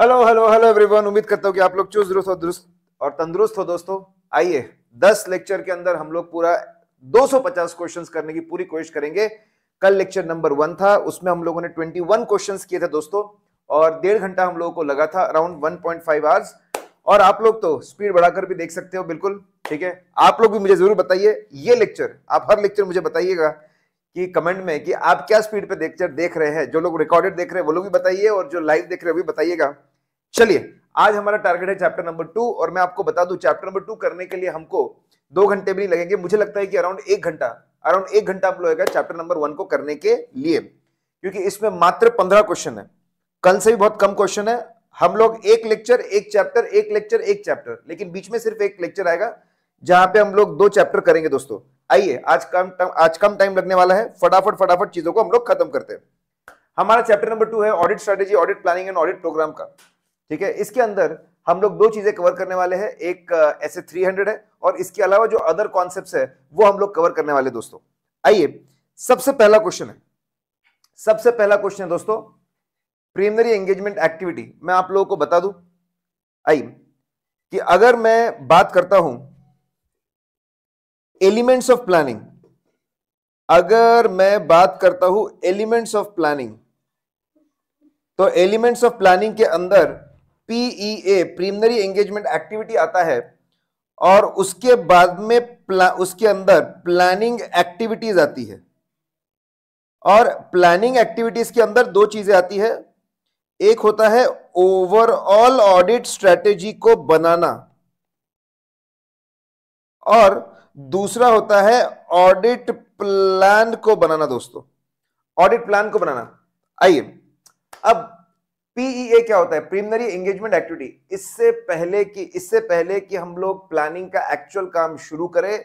hello hello hello everyone उम्मीद करता हूँ कि आप लोग चुस्त हो दुरुस्त और तंदुरुस्त हो दोस्तों आइए 10 लेक्चर के अंदर हम लोग पूरा 250 क्वेश्चंस करने की पूरी कोशिश करेंगे कल लेक्चर नंबर वन था उसमें हम लोगों ने 21 क्वेश्चंस किए थे दोस्तों और डेढ़ घंटा हम लोगों को लगा था अराउंड वन पॉइंट आवर्स और आप लोग तो स्पीड बढ़ाकर भी देख सकते हो बिल्कुल ठीक है आप लोग भी मुझे जरूर बताइए ये लेक्चर आप हर लेक्चर मुझे बताइएगा कि कमेंट में कि आप क्या स्पीड पे देख देख रहे हैं जो लोग रिकॉर्डेड देख रहे हैं वो लोग भी बताइए और जो लाइव देख रहे हैं वो भी बताइएगा चलिए आज हमारा टारगेट है चैप्टर नंबर टू और मैं आपको बता दू चैप्टर नंबर टू करने के लिए हमको दो घंटे भी नहीं लगेंगे मुझे लगता है कि अराउंड एक घंटा अराउंड एक घंटा आप लोग चैप्टर नंबर वन को करने के लिए क्योंकि इसमें मात्र पंद्रह क्वेश्चन है कल से भी बहुत कम क्वेश्चन है हम लोग एक लेक्चर एक चैप्टर एक लेक्चर एक चैप्टर लेकिन बीच में सिर्फ एक लेक्चर आएगा जहां पे हम लोग दो चैप्टर करेंगे दोस्तों आइए आज कम आज कम टाइम लगने वाला है फटाफट फटाफट चीजों को हम लोग खत्म करते हैं हमारा चैप्टर नंबर टू है audit strategy audit planning and audit program का ठीक है इसके अंदर हम लोग दो चीजें कवर करने वाले हैं एक ऐसे थ्री हंड्रेड है और इसके अलावा जो अदर कॉन्सेप्ट है वो हम लोग कवर करने वाले दोस्तों आइए सबसे पहला क्वेश्चन है सबसे पहला क्वेश्चन है दोस्तों प्रीमरी एंगेजमेंट एक्टिविटी मैं आप लोगों को बता दू आइए कि अगर मैं बात करता हूं एलिमेंट्स ऑफ प्लानिंग अगर मैं बात करता हूं एलिमेंट्स ऑफ प्लानिंग तो एलिमेंट्स ऑफ प्लानिंग के अंदर ए प्रीमनरी एंगेजमेंट एक्टिविटी आता है और उसके बाद में उसके अंदर प्लानिंग एक्टिविटीज आती है और प्लानिंग एक्टिविटीज के अंदर दो चीजें आती है एक होता है ओवरऑल ऑडिट स्ट्रेटेजी को बनाना और दूसरा होता है ऑडिट प्लान को बनाना दोस्तों ऑडिट प्लान को बनाना आइए अब पीईए e क्या होता है प्रीमिनरी एंगेजमेंट एक्टिविटी इससे पहले कि इससे पहले कि हम लोग प्लानिंग का एक्चुअल काम शुरू करें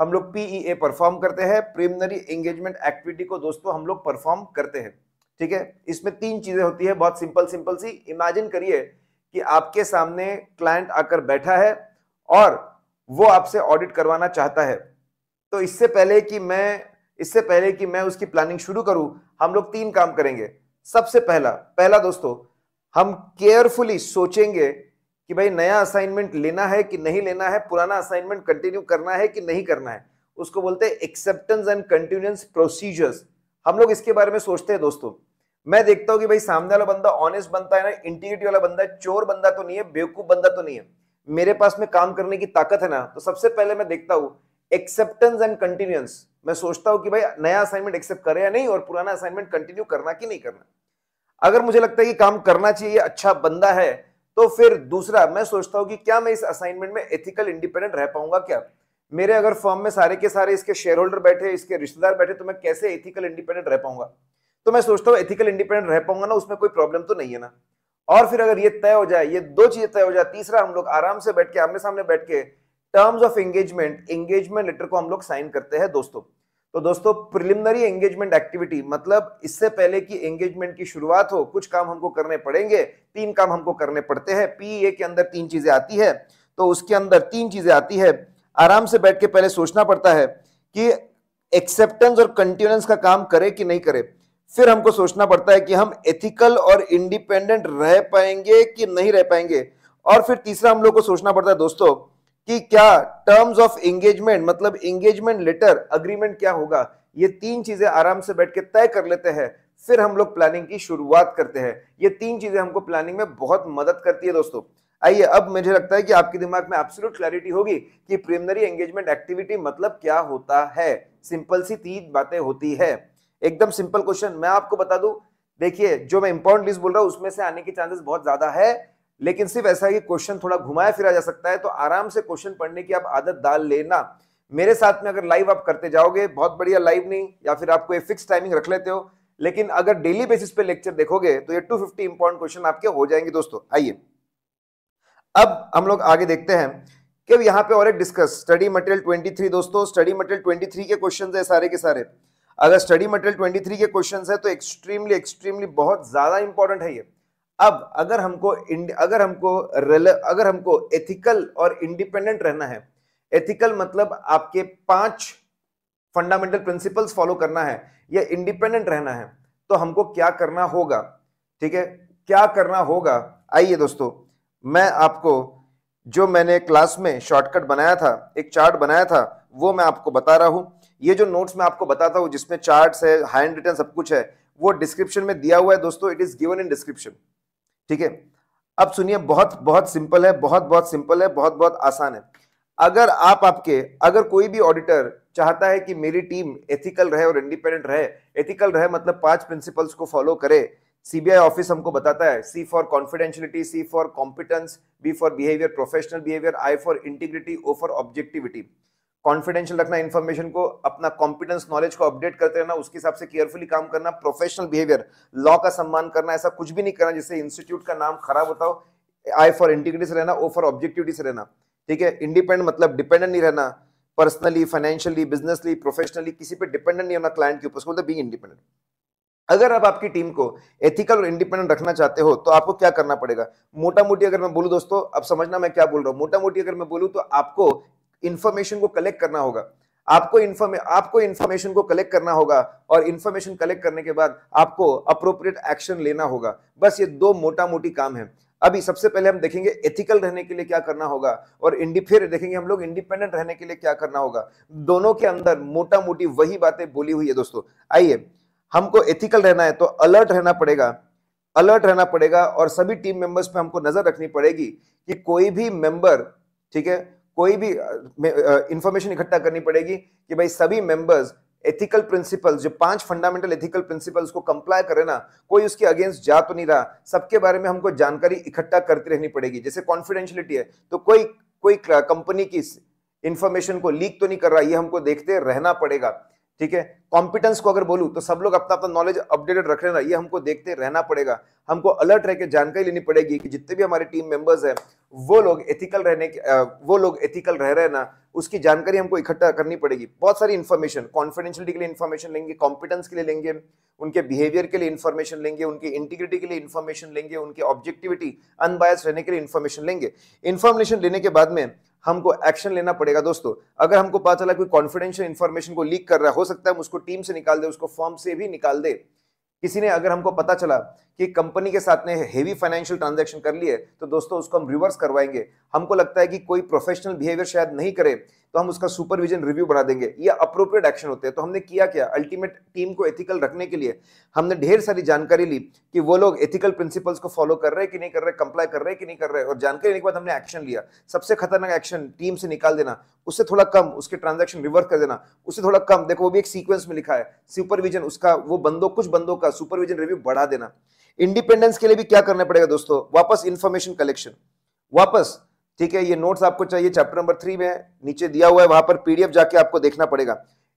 हम लोग पीईए परफॉर्म e करते हैं प्रीमिनरी एंगेजमेंट एक्टिविटी को दोस्तों हम लोग परफॉर्म करते हैं ठीक है इसमें तीन चीजें होती है बहुत सिंपल सिंपल सी इमेजिन करिए कि आपके सामने क्लाइंट आकर बैठा है और वो आपसे ऑडिट करवाना चाहता है तो इससे पहले कि मैं इससे पहले कि मैं उसकी प्लानिंग शुरू करूं हम लोग तीन काम करेंगे सबसे पहला पहला दोस्तों हम केयरफुली सोचेंगे कि भाई नया असाइनमेंट लेना है कि नहीं लेना है पुराना असाइनमेंट कंटिन्यू करना है कि नहीं करना है उसको बोलते हैं एक्सेप्टेंस एंड कंटिन्यूस प्रोसीजर्स हम लोग इसके बारे में सोचते हैं दोस्तों मैं देखता हूं कि भाई सामने वाला बंदा ऑनेस्ट बनता है ना इंटीग्रिटी वाला बंदा है चोर बंदा तो नहीं है बेवकूफ बंदा तो नहीं है मेरे पास में काम करने की ताकत है ना तो सबसे पहले मैं देखता हूँ एक्सेप्टेंस एंड कंटिन्यूंस मैं सोचता हूँ कि भाई नया असाइनमेंट एक्सेप्ट करे या नहीं और पुराना असाइनमेंट कंटिन्यू करना कि नहीं करना अगर मुझे लगता है कि काम करना चाहिए अच्छा बंदा है तो फिर दूसरा मैं सोचता हूँ कि क्या मैं इस असाइनमेंट में एथिकल इंडिपेंडेंट रह पाऊंगा क्या मेरे अगर फॉर्म में सारे के सारे इसके शेयर होल्डर बैठे इसके रिश्तेदार बैठे तो मैं कैसे एथिकल इंडिपेंडेंट रह पाऊंगा तो मैं सोचता हूँ एथिकल इंडिपेंडेंट रह पाऊंगा ना उसमें कोई प्रॉब्लम तो नहीं है ना और फिर अगर ये तय हो जाए ये दो चीजें तय हो जाए तीसरा हम लोग आराम से बैठ के आमने सामने बैठ के terms of engagement engagement letter को हम लोग साइन करते हैं दोस्तों तो दोस्तों प्रिलिमिनरी एंगेजमेंट एक्टिविटी मतलब इससे पहले कि एंगेजमेंट की शुरुआत हो कुछ काम हमको करने पड़ेंगे तीन काम हमको करने पड़ते हैं पीए e के अंदर तीन चीजें आती है तो उसके अंदर तीन चीजें आती है आराम से बैठ के पहले सोचना पड़ता है कि एक्सेप्टेंस और कंटिन्यूंस का काम करे कि नहीं करे फिर हमको सोचना पड़ता है कि हम एथिकल और इंडिपेंडेंट रह पाएंगे कि नहीं रह पाएंगे और फिर तीसरा हम लोग को सोचना पड़ता है दोस्तों कि क्या टर्म्स ऑफ एंगेजमेंट मतलब एंगेजमेंट लेटर अग्रीमेंट क्या होगा ये तीन चीजें आराम से बैठ के तय कर लेते हैं फिर हम लोग प्लानिंग की शुरुआत करते हैं ये तीन चीजें हमको प्लानिंग में बहुत मदद करती है दोस्तों आइए अब मुझे लगता है कि आपके दिमाग में एब्सोल्यूट क्लैरिटी होगी कि प्रीमिनरी एंगेजमेंट एक्टिविटी मतलब क्या होता है सिंपल सी तीन बातें होती है एकदम सिंपल क्वेश्चन मैं आपको बता दू देखिए जो मैं इंपॉर्टेंट लिस्ट बोल रहा हूँ उसमें से आने के चांसेस बहुत ज्यादा है लेकिन सिर्फ ऐसा है कि क्वेश्चन थोड़ा घुमाया फिरा जा सकता है तो आराम से क्वेश्चन पढ़ने की आप आदत डाल लेना मेरे साथ में अगर लाइव आप करते जाओगे बहुत बढ़िया लाइव नहीं या फिर आपको एक फिक्स टाइमिंग रख लेते हो लेकिन अगर डेली बेसिस पे लेक्चर देखोगे तो ये 250 फिफ्टी इंपॉर्टेंट क्वेश्चन आपके हो जाएंगे दोस्तों आइए अब हम लोग आगे देखते हैं कि यहाँ पे और एक डिस्कस स्टडी मटेरियल 23 दोस्तों स्टडी मटेरियल 23 के क्वेश्चन है सारे के सारे अगर स्टडी मटेरियल 23 के क्वेश्चंस है तो एक्सट्रीमली एक्सट्रीमली बहुत ज़्यादा इंपॉर्टेंट है ये अब अगर हमको अगर हमको अगर हमको एथिकल और इंडिपेंडेंट रहना है एथिकल मतलब आपके पांच फंडामेंटल प्रिंसिपल्स फॉलो करना है या इंडिपेंडेंट रहना है तो हमको क्या करना होगा ठीक है क्या करना होगा आइए दोस्तों मैं आपको जो मैंने क्लास में शॉर्टकट बनाया था एक चार्ट बनाया था वो मैं आपको बता रहा हूं ये जो नोट्स मैं आपको बताता हूँ जिसमें चार्ट्स है हैंड रिटर्न सब कुछ है वो डिस्क्रिप्शन में दिया हुआ है दोस्तों it is given in description ठीक है अब सुनिए बहुत बहुत सिंपल है बहुत बहुत सिंपल है बहुत बहुत आसान है अगर आप आपके अगर कोई भी ऑडिटर चाहता है कि मेरी टीम एथिकल रहे और इंडिपेंडेंट रहे एथिकल रहे मतलब पांच प्रिंसिपल्स को फॉलो करे सीबीआई ऑफिस हमको बताता है C for confidentiality C for competence B for behaviour professional behaviour I for integrity O for objectivity confidential रखना इन्फॉर्मेशन को अपना कॉम्पिटेंस नॉलेज को अपडेट करते रहना उसके हिसाब से केयरफुली काम करना प्रोफेशनल बिहेवियर लॉ का सम्मान करना ऐसा कुछ भी नहीं करना जिससे इंस्टीट्यूट का नाम खराब होता हो आई फॉर इंटीग्रिटी से रहना ओ फॉर ऑब्जेक्टिविटी से रहना ठीक है इंडिपेंडेंट मतलब डिपेंडेंट नहीं रहना पर्सनली फाइनेंशियली बिजनेसली प्रोफेशनली किसी पर डिपेंडेंट नहीं होना क्लाइंट के ऊपर उसको बी इंडिपेंडेंट अगर आप आपकी टीम को एथिकल और इंडिपेंडेंट रखना चाहते हो तो आपको क्या करना पड़ेगा मोटा मोटी अगर मैं बोलूँ दोस्तों अब समझना मैं क्या बोल रहा हूँ मोटा मोटी अगर मैं बोलूं तो आपको इंफॉर्मेशन को कलेक्ट करना होगा आपको इन्फॉर्मे आपको इन्फॉर्मेशन को कलेक्ट करना होगा और इन्फॉर्मेशन कलेक्ट करने के बाद आपको अप्रोप्रिएट एक्शन लेना होगा बस ये दो मोटा मोटी काम है अभी सबसे पहले हम देखेंगे एथिकल रहने के लिए क्या करना होगा और इंडी फिर देखेंगे हम लोग इंडिपेंडेंट रहने के लिए क्या करना होगा दोनों के अंदर मोटा मोटी वही बातें बोली हुई है दोस्तों आइए हमको एथिकल रहना है तो अलर्ट रहना पड़ेगा अलर्ट रहना पड़ेगा और सभी टीम मेंबर्स पे हमको नजर रखनी पड़ेगी कि कोई भी मेंबर ठीक है कोई भी इंफॉर्मेशन इकट्ठा करनी पड़ेगी कि भाई सभी मेंबर्स एथिकल प्रिंसिपल्स जो पांच फंडामेंटल एथिकल प्रिंसिपल्स को कंप्लाई करे ना कोई उसके अगेंस्ट जा तो नहीं रहा सबके बारे में हमको जानकारी इकट्ठा करती रहनी पड़ेगी जैसे कॉन्फिडेंशियलिटी है तो कोई कोई कंपनी की इंफॉर्मेशन को लीक तो नहीं कर रहा ये हमको देखते रहना पड़ेगा ठीक है कॉम्पिटेंस को अगर बोलूँ तो सब लोग अपना अपना नॉलेज अपडेटेड रख ना ये हमको देखते रहना पड़ेगा हमको अलर्ट रह के जानकारी लेनी पड़ेगी कि जितने भी हमारे टीम मेंबर्स हैं वो लोग एथिकल रहने के वो लोग एथिकल रह रहे ना उसकी जानकारी हमको इकट्ठा करनी पड़ेगी बहुत सारी इन्फॉर्मेशन कॉन्फिडेंशियलिटी के लिए इन्फॉर्मेशन लेंगे कॉम्पिटेंस के लिए लेंगे उनके बिहेवियर के लिए इन्फॉर्मेशन लेंगे उनकी इंटीग्रिटी के लिए इन्फॉर्मेशन लेंगे उनके ऑब्जेक्टिविटी अनबायस रहने के लिए इन्फॉर्मेशन लेंगे इन्फॉर्मेशन लेने के बाद में हमको एक्शन लेना पड़ेगा दोस्तों अगर हमको पता चला कोई कॉन्फिडेंशियल इन्फॉर्मेशन को लीक कर रहा है हो सकता है हम उसको टीम से निकाल दे उसको फॉर्म से भी निकाल दे किसी ने अगर हमको पता चला कि कंपनी के साथ ने हेवी फाइनेंशियल ट्रांजेक्शन कर लिए तो दोस्तों उसको हम रिवर्स करवाएंगे हमको लगता है कि कोई प्रोफेशनल बिहेवियर शायद नहीं करे तो हम उसका सुपरविजन रिव्यू बना देंगे या अप्रोप्रिएट एक्शन होते हैं तो हमने किया क्या अल्टीमेट टीम को एथिकल रखने के लिए हमने ढेर सारी जानकारी ली कि वो लोग एथिकल प्रिंसिपल्स को फॉलो कर रहे हैं कि नहीं कर रहे कंप्लाई कर रहे हैं कि नहीं कर रहे और जानकारी लेने के बाद हमने एक्शन लिया सबसे खतरनाक एक्शन टीम से निकाल देना उससे थोड़ा कम उसके ट्रांजेक्शन रिवर्स कर देना उससे थोड़ा कम देखो वो भी एक सीक्वेंस में लिखा है सुपरविजन उसका वो बंदों कुछ बंदों का सुपरविजन रिव्यू बढ़ा देना इंडिपेंडेंस के लिए भी क्या करना पड़ेगा दोस्तों वापस इंफॉर्मेशन कलेक्शन वापस ठीक है ये नोट्स आपको चाहिए चैप्टर नंबर थ्री में नीचे दिया हुआ है वहां पर पीडीएफ जाके आपको देखना पड़ेगा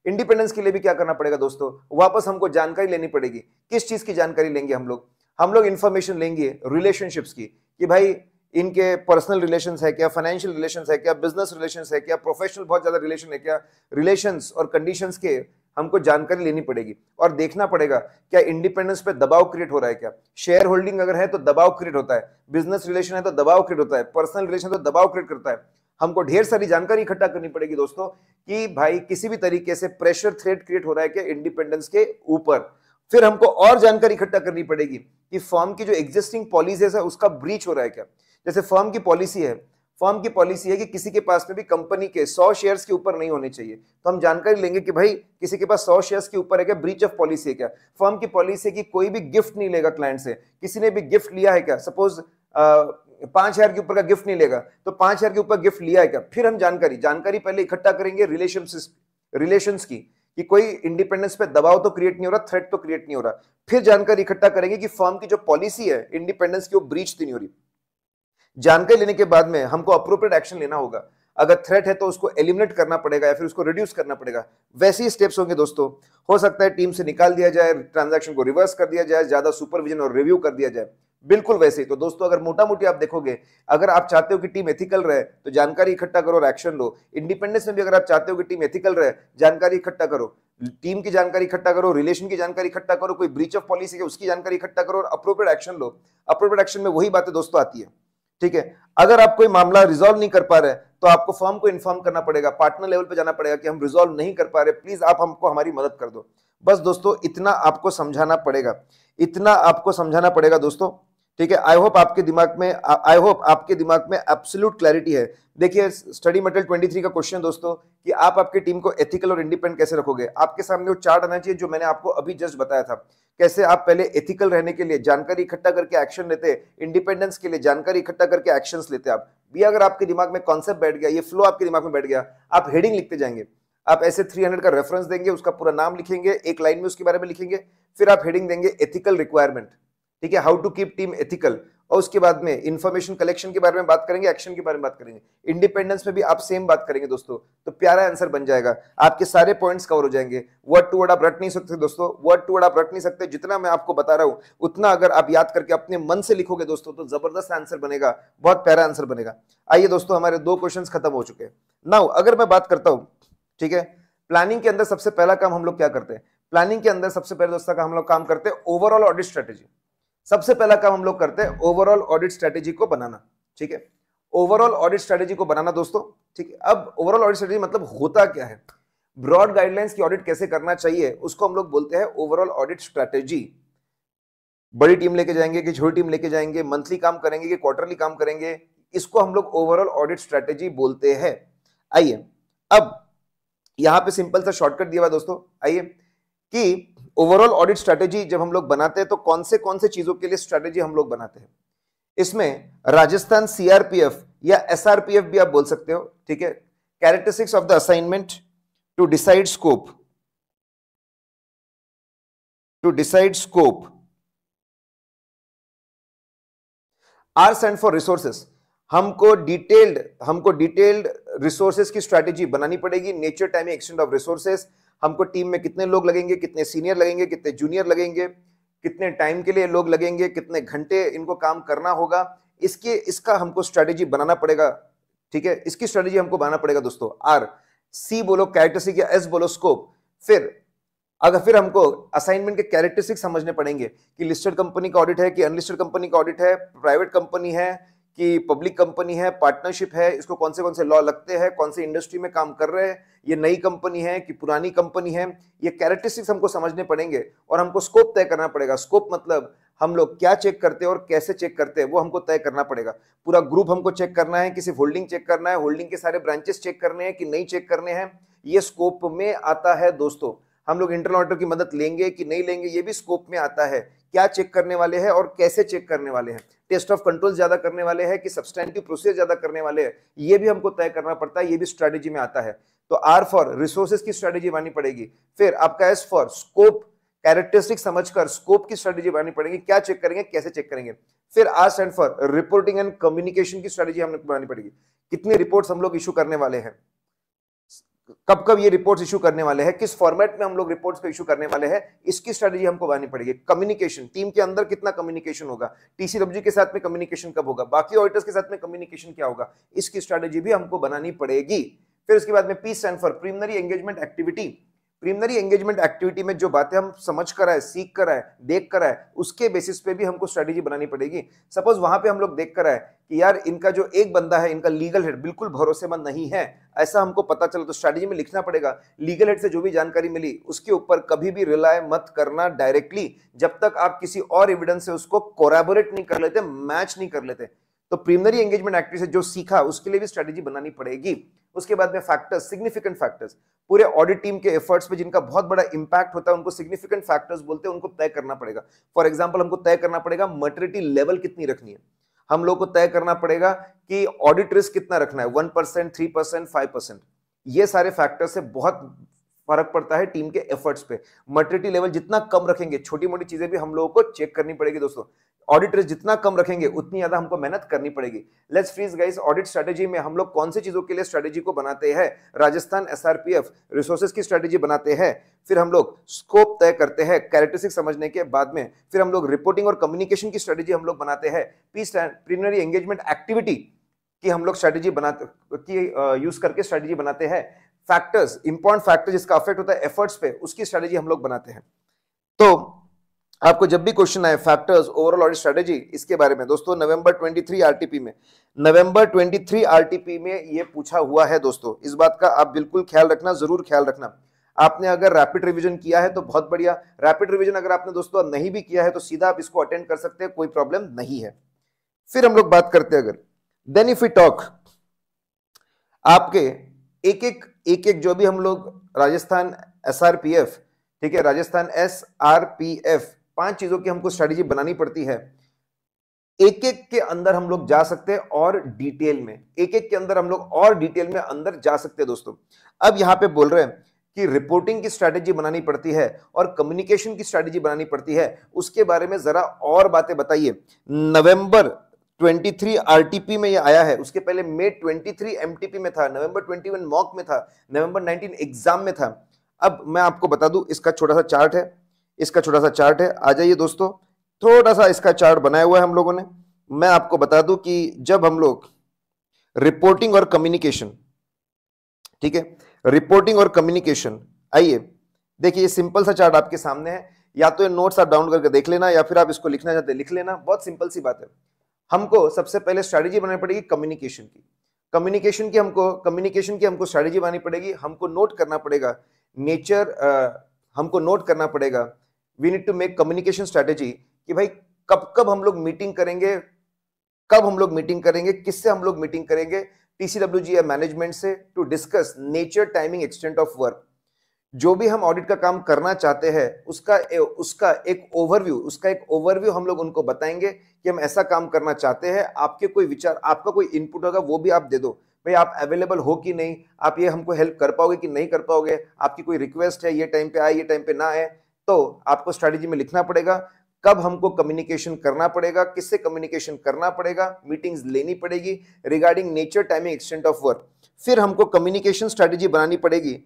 इंडिपेंडेंस के लिए भी क्या करना पड़ेगा दोस्तों वापस हमको जानकारी लेनी पड़ेगी किस चीज की जानकारी लेंगे हम लोग हम लोग इन्फॉर्मेशन लेंगे रिलेशनशिप्स की कि भाई इनके पर्सनल रिलेशन है क्या फाइनेंशियल रिलेशन है क्या बिजनेस रिलेशन है क्या प्रोफेशनल बहुत ज्यादा रिलेशन है क्या रिलेशन और कंडीशन के हमको जानकारी लेनी पड़ेगी और देखना पड़ेगा क्या इंडिपेंडेंस पे दबाव क्रिएट हो रहा है क्या शेयर होल्डिंग अगर है तो दबाव क्रिएट होता है बिजनेस रिलेशन है तो दबाव क्रिएट होता है पर्सनल रिलेशन तो दबाव क्रिएट करता है हमको ढेर सारी जानकारी इकट्ठा करनी पड़ेगी दोस्तों कि भाई किसी भी तरीके से प्रेशर थ्रेट क्रिएट हो रहा है क्या इंडिपेंडेंस के ऊपर फिर हमको और जानकारी इकट्ठा करनी पड़ेगी कि फर्म की जो एग्जिस्टिंग पॉलिसीज है उसका ब्रीच हो रहा है क्या जैसे फर्म की पॉलिसी है फर्म की पॉलिसी है कि किसी के पास में भी कंपनी के सौ शेयर्स के ऊपर नहीं होने चाहिए तो हम जानकारी लेंगे कि भाई किसी के पास सौ शेयर्स के ऊपर है क्या ब्रीच ऑफ पॉलिसी है क्या फर्म की पॉलिसी है कि कोई भी गिफ्ट नहीं लेगा क्लाइंट से किसी ने भी गिफ्ट लिया है क्या सपोज पांच हजार के ऊपर का गिफ्ट नहीं लेगा तो पांच हजार के ऊपर गिफ्ट लिया है क्या फिर हम जानकारी जानकारी पहले इकट्ठा करेंगे रिलेशन रिलेशन की कि कोई इंडिपेंडेंस पे दबाव तो क्रिएट नहीं हो रहा थ्रेट तो क्रिएट नहीं हो रहा फिर जानकारी इकट्ठा करेंगे कि फर्म की जो पॉलिसी है इंडिपेंडेंस की वो ब्रीच तो नहीं हो रही जानकारी लेने के बाद में हमको अप्रोप्रिएट एक्शन लेना होगा अगर थ्रेट है तो उसको एलिमिनेट करना पड़ेगा या फिर उसको रिड्यूस करना पड़ेगा वैसे ही स्टेप्स होंगे दोस्तों हो सकता है टीम से निकाल दिया जाए ट्रांजैक्शन को रिवर्स कर दिया जाए ज्यादा सुपरविजन और रिव्यू कर दिया जाए बिल्कुल वैसे ही तो दोस्तों अगर मोटा मोटी आप देखोगे अगर आप चाहते हो कि टीम एथिकल रहे तो जानकारी इकट्ठा करो और एक्शन लो इंडिपेंडेंस में भी अगर आप चाहते हो कि टीम एथिकल रहे जानकारी इकट्ठा करो टीम की जानकारी इकट्ठा करो रिलेशन की जानकारी इकट्ठा करो कोई ब्रीच ऑफ पॉलिसी है उसकी जानकारी इकट्ठा करो और अप्रोप्रिएट एक्शन लो अप्रोप्रिएट एक्शन में वही बातें दोस्तों आती है ठीक है अगर आप कोई मामला रिजोल्व नहीं कर पा रहे तो आपको फर्म को इन्फॉर्म करना पड़ेगा पार्टनर लेवल पे जाना पड़ेगा कि हम रिजोल्व नहीं कर पा रहे प्लीज आप हमको हमारी मदद कर दो बस दोस्तों इतना आपको समझाना पड़ेगा इतना आपको समझाना पड़ेगा दोस्तों ठीक है आई होप आपके दिमाग में आई होप आपके दिमाग में एब्सोल्यूट क्लैरिटी है देखिए स्टडी मटेरियल 23 का क्वेश्चन दोस्तों कि आप आपकी टीम को एथिकल और इंडिपेंडेंट कैसे रखोगे आपके सामने वो चार्ट आना चाहिए जो मैंने आपको अभी जस्ट बताया था कैसे आप पहले एथिकल रहने के लिए जानकारी इकट्ठा करके एक्शन लेते इंडिपेंडेंस के लिए जानकारी इकट्ठा करके एक्शन लेते आप भी अगर आपके दिमाग में कॉन्सेप्ट बैठ गया ये फ्लो आपके दिमाग में बैठ गया आप हेडिंग लिखते जाएंगे आप ऐसे 300 का रेफरेंस देंगे उसका पूरा नाम लिखेंगे एक लाइन में उसके बारे में लिखेंगे फिर आप हेडिंग देंगे एथिकल रिक्वायरमेंट ठीक है how to keep team ethical और उसके बाद में इन्फॉर्मेशन कलेक्शन के बारे में बात करेंगे एक्शन के बारे में बात करेंगे इंडिपेंडेंस में भी आप सेम बात करेंगे दोस्तों तो प्यारा आंसर बन जाएगा आपके सारे पॉइंट्स कवर हो जाएंगे वर्ड टू वर्ड आप रट नहीं सकते दोस्तों वर्ड टू वर्ड आप रट नहीं सकते जितना मैं आपको बता रहा हूं उतना अगर आप याद करके अपने मन से लिखोगे दोस्तों तो जबरदस्त आंसर बनेगा बहुत प्यारा आंसर बनेगा आइए दोस्तों हमारे दो क्वेश्चन खत्म हो चुके हैं नाउ अगर मैं बात करता हूं ठीक है प्लानिंग के अंदर सबसे पहला काम हम लोग क्या करते हैं प्लानिंग के अंदर सबसे पहले दोस्तों का हम लोग काम करते हैं ओवरऑल ऑडिट स्ट्रेटेजी सबसे पहला काम हम लोग करते हैं ओवरऑल ऑडिट स्ट्रेटेजी को बनाना ठीक है ओवरऑल ऑडिट स्ट्रेटेजी को बनाना दोस्तों ठीक है अब ओवरऑल ऑडिट स्ट्रेटेजी मतलब होता क्या है ब्रॉड गाइडलाइंस की ऑडिट कैसे करना चाहिए उसको हम लोग बोलते हैं ओवरऑल ऑडिट स्ट्रेटेजी बड़ी टीम लेके जाएंगे कि छोटी टीम लेके जाएंगे मंथली काम करेंगे कि क्वार्टरली काम करेंगे इसको हम लोग ओवरऑल ऑडिट स्ट्रेटेजी बोलते हैं आइए अब यहां पे सिंपल सा शॉर्टकट दिया हुआ दोस्तों आइए कि ओवरऑल ऑडिट स्ट्रैटेजी जब हम लोग बनाते हैं तो कौन से कौन से चीजों के लिए स्ट्रैटेजी हम लोग बनाते हैं इसमें राजस्थान सीआरपीएफ या एसआरपीएफ भी आप बोल सकते हो ठीक है characteristics of the assignment to decide scope to decide scope R stand for resources हमको डिटेल्ड हमको डिटेल्ड रिसोर्सेस की स्ट्रैटेजी बनानी पड़ेगी nature timing extend of resources हमको टीम में कितने लोग लगेंगे कितने सीनियर लगेंगे कितने जूनियर लगेंगे कितने टाइम के लिए लोग लगेंगे कितने घंटे इनको काम करना होगा इसके इसका हमको स्ट्रैटेजी बनाना पड़ेगा ठीक है इसकी स्ट्रेटेजी हमको बनाना पड़ेगा दोस्तों आर सी बोलो कैरेक्टरिस्टिक या एस बोलो स्कोप फिर अगर फिर हमको असाइनमेंट के कैरेक्टरिस्टिक समझने पड़ेंगे कि लिस्टेड कंपनी का ऑडिट है कि अनलिस्टेड कंपनी का ऑडिट है प्राइवेट कंपनी है कि पब्लिक कंपनी है पार्टनरशिप है इसको कौन से कौन से लॉ लगते हैं कौन से इंडस्ट्री में काम कर रहे हैं ये नई कंपनी है कि पुरानी कंपनी है ये कैरेक्टरिस्टिक्स हमको समझने पड़ेंगे और हमको स्कोप तय करना पड़ेगा स्कोप मतलब हम लोग क्या चेक करते हैं और कैसे चेक करते हैं वो हमको तय करना पड़ेगा पूरा ग्रुप हमको चेक करना है कि सिर्फ होल्डिंग चेक करना है होल्डिंग के सारे ब्रांचेस चेक करने हैं कि नहीं चेक करने हैं ये स्कोप में आता है दोस्तों हम लोग इंटरनल ऑडिटर की मदद लेंगे कि नहीं लेंगे ये भी स्कोप में आता है क्या चेक करने वाले हैं और कैसे चेक करने वाले हैं टेस्ट ऑफ कंट्रोल ज्यादा करने वाले हैं कि सब्सटेंटिव प्रोसेस ज्यादा करने वाले हैं ये भी हमको तय करना पड़ता है ये भी स्ट्रेटेजी में आता है तो आर फॉर रिसोर्सेज की स्ट्रेटेजी बनानी पड़ेगी फिर आपका एस फॉर स्कोप कैरेक्टरिस्टिक समझकर स्कोप की स्ट्रेटेजी बनानी पड़ेगी क्या चेक करेंगे कैसे चेक करेंगे फिर R stand for reporting and communication की स्ट्रेटेजी हमने बनानी पड़ेगी कितनी रिपोर्ट्स हम लोग इशू करने वाले हैं कब कब ये रिपोर्ट्स इशू करने वाले हैं किस फॉर्मेट में हम लोग रिपोर्ट्स को इशू करने वाले हैं इसकी स्ट्रेटजी हमको बनानी पड़ेगी कम्युनिकेशन टीम के अंदर कितना कम्युनिकेशन होगा टीसीडब्ल्यू के साथ में कम्युनिकेशन कब होगा बाकी ऑडिटर्स के साथ में कम्युनिकेशन क्या होगा इसकी स्ट्रेटजी भी हमको बनानी पड़ेगी फिर उसके बाद में P's and for primary engagement activity preliminary engagement activity में जो बातें हम समझ कर आए सीख कर आए देख कर आए उसके बेसिस पे भी हमको स्ट्रेटेजी बनानी पड़ेगी सपोज वहां पे हम लोग देख कर आए कि यार इनका जो एक बंदा है इनका लीगल हेड बिल्कुल भरोसेमंद नहीं है ऐसा हमको पता चला तो स्ट्रैटेजी में लिखना पड़ेगा लीगल हेड से जो भी जानकारी मिली उसके ऊपर कभी भी रिलाय मत करना डायरेक्टली जब तक आप किसी और एविडेंस से उसको कोराबोरेट नहीं कर लेते मैच नहीं कर लेते तो प्रीमरी एंगेजमेंट एक्टिविटी से जो सीखा उसके लिए भी स्ट्रेटेजी बनानी पड़ेगी उसके बाद में फैक्टर्स सिग्निफिकेंट फैक्टर्स पूरे ऑडिट टीम के एफर्ट्स पे जिनका बहुत बड़ा इंपैक्ट होता है उनको सिग्निफिकेंट फैक्टर्स बोलते हैं उनको तय करना पड़ेगा फॉर एग्जाम्पल हमको तय करना पड़ेगा मटरिटी लेवल कितनी रखनी है हम लोग को तय करना पड़ेगा कि ऑडिट रिस्क कितना रखना है one percent three percent five percent ये सारे फैक्टर्स से बहुत फर्क पड़ता है टीम के एफर्ट्स पे मटरिटी लेवल जितना कम रखेंगे छोटी मोटी चीजें भी हम लोगों को चेक करनी पड़ेगी दोस्तों ऑडिटर्स जितना कम रखेंगे उतनी ज्यादा हमको मेहनत करनी पड़ेगी let's freeze guys audit strategy में हम लोग कौन सी चीजों के लिए स्ट्रेटजी को बनाते हैं राजस्थान S R P F resources की स्ट्रेटजी बनाते हैं फिर हम लोग स्कोप तय करते हैं कैरेक्टरिस्टिक समझने के बाद में फिर हम लोग रिपोर्टिंग और कम्युनिकेशन की स्ट्रेटजी हम लोग बनाते हैं पी स्टैंड एंगेजमेंट एक्टिविटी की हम लोग स्ट्रेटेजी बनाते की यूज करके स्ट्रेटेजी बनाते हैं फैक्टर्स इंपॉर्टेंट फैक्टर्स जिसका अफेक्ट होता है एफर्ट्स पे उसकी स्ट्रेटेजी हम लोग बनाते हैं तो आपको जब भी क्वेश्चन आए फैक्टर्स ओवरऑल ऑडिट स्ट्रेटेजी इसके बारे में दोस्तों नवंबर 23 आरटीपी में नवंबर 23 आरटीपी में ये पूछा हुआ है दोस्तों इस बात का आप बिल्कुल ख्याल रखना जरूर ख्याल रखना आपने अगर रैपिड रिवीजन किया है तो बहुत बढ़िया रैपिड रिवीजन अगर आपने दोस्तों नहीं भी किया है तो सीधा आप इसको अटेंड कर सकते हैं कोई प्रॉब्लम नहीं है फिर हम लोग बात करते हैं अगर देन इफ यू टॉक आपके एक एक एक एक जो भी हम लोग राजस्थान एस ठीक है राजस्थान एस आर पी एफ पांच चीजों की हमको स्ट्रैटेजी बनानी पड़ती है एक एक के अंदर हम लोग जा सकते हैं और डिटेल में एक एक के अंदर हम लोग और डिटेल में अंदर जा सकते हैं दोस्तों अब यहां पे बोल रहे हैं कि रिपोर्टिंग की स्ट्रैटेजी बनानी पड़ती है और कम्युनिकेशन की स्ट्रैटेजी बनानी पड़ती है उसके बारे में जरा और बातें बताइए नवंबर 23 आरटीपी में ये आया है उसके पहले मई 23 थ्री में था नवंबर 21 मॉक में था नवंबर 19 एग्जाम में था अब मैं आपको बता दू इसका छोटा सा चार्ट है इसका छोटा सा चार्ट है आ जाइए दोस्तों थोड़ा सा इसका चार्ट बनाया हुआ है हम लोगों ने मैं आपको बता दूं कि जब हम लोग रिपोर्टिंग और कम्युनिकेशन ठीक है रिपोर्टिंग और कम्युनिकेशन आइए देखिए सिंपल सा चार्ट आपके सामने है या तो ये नोट्स आप डाउन करके देख लेना या फिर आप इसको लिखना चाहते हैं लिख लेना बहुत सिंपल सी बात है हमको सबसे पहले स्ट्रैटेजी बनानी पड़ेगी कम्युनिकेशन की कम्युनिकेशन की हमको कम्युनिकेशन की हमको स्ट्रैटेजी बनानी पड़ेगी हमको नोट करना पड़ेगा नेचर हमको नोट करना पड़ेगा we need to make communication strategy कि भाई कब कब हम लोग मीटिंग करेंगे कब हम लोग मीटिंग करेंगे किससे हम लोग मीटिंग करेंगे टीसीडब्ल्यू या मैनेजमेंट से to discuss nature timing extent of work जो भी हम ऑडिट का काम करना चाहते हैं उसका ए, उसका एक ओवरव्यू उसका एक ओवरव्यू हम लोग उनको बताएंगे कि हम ऐसा काम करना चाहते हैं आपके कोई विचार आपका कोई इनपुट होगा वो भी आप दे दो भाई आप अवेलेबल हो कि नहीं आप ये हमको हेल्प कर पाओगे कि नहीं कर पाओगे आपकी कोई रिक्वेस्ट है ये टाइम पे आए ये टाइम पे ना आए तो आपको स्ट्रैटेजी में लिखना पड़ेगा कब हमको कम्युनिकेशन करना पड़ेगा किससे कम्युनिकेशन करना पड़ेगा मीटिंग्स लेनी पड़ेगी regarding nature timing extent of work फिर हमको कम्युनिकेशन स्ट्रैटेजी बनानी पड़ेगी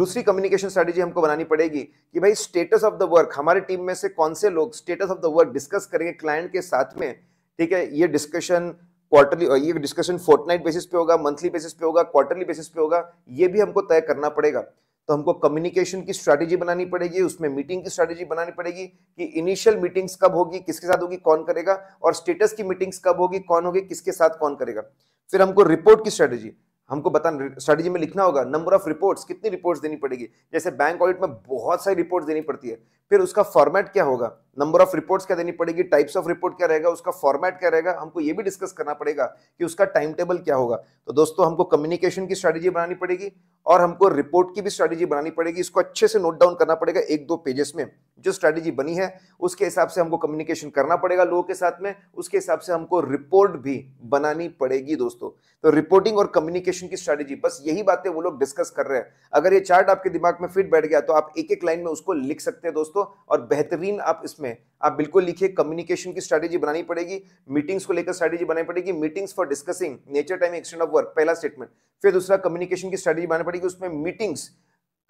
दूसरी कम्युनिकेशन स्ट्रैटेजी हमको बनानी पड़ेगी कि भाई स्टेटस ऑफ द वर्क हमारे टीम में से कौन से लोग status of the work discuss करेंगे क्लाइंट के साथ में ठीक है ये डिस्कशन क्वार्टरली ये डिस्कशन फोर्टनाइट बेसिस पे होगा मंथली बेसिस पे होगा क्वार्टरली बेसिस पे होगा ये भी हमको तय करना पड़ेगा तो हमको कम्युनिकेशन की स्ट्रैटेजी बनानी पड़ेगी उसमें मीटिंग की स्ट्रैटेजी बनानी पड़ेगी कि इनिशियल मीटिंग्स कब होगी किसके साथ होगी कौन करेगा और स्टेटस की मीटिंग्स कब होगी कौन होगी किसके साथ कौन करेगा फिर हमको रिपोर्ट की स्ट्रैटेजी हमको बताना स्ट्रैटेजी में लिखना होगा नंबर ऑफ रिपोर्ट्स कितनी रिपोर्ट्स देनी पड़ेगी जैसे बैंक ऑडिट में बहुत सारी रिपोर्ट्स देनी पड़ती है फिर उसका फॉर्मेट क्या होगा नंबर ऑफ रिपोर्ट्स क्या देनी पड़ेगी टाइप्स ऑफ रिपोर्ट क्या रहेगा उसका फॉर्मेट क्या रहेगा हमको ये भी डिस्कस करना पड़ेगा कि उसका टाइम टेबल क्या होगा तो दोस्तों हमको कम्युनिकेशन की स्ट्रेटेजी बनानी पड़ेगी और हमको रिपोर्ट की भी स्ट्रैटेजी बनानी पड़ेगी इसको अच्छे से नोट डाउन करना पड़ेगा एक दो पेजेस में जो स्ट्रैटेजी बनी है उसके हिसाब से हमको कम्युनिकेशन करना पड़ेगा लोगों के साथ में उसके हिसाब से हमको रिपोर्ट भी बनानी पड़ेगी दोस्तों तो रिपोर्टिंग और कम्युनिकेशन की स्ट्रैटेजी बस यही बातें वो लोग डिस्कस कर रहे हैं अगर ये चार्ट आपके दिमाग में फिट बैठ गया तो आप एक एक लाइन में उसको लिख सकते हैं दोस्तों दोस्तों और बेहतरीन आप इसमें आप बिल्कुल लिखिए कम्युनिकेशन की स्ट्रेटेजी बनानी पड़ेगी मीटिंग्स को लेकर स्ट्रेटेजी बनानी पड़ेगी meetings for discussing nature time extend of work पहला स्टेटमेंट फिर दूसरा कम्युनिकेशन की स्ट्रेटेजी बनानी पड़ेगी उसमें मीटिंग्स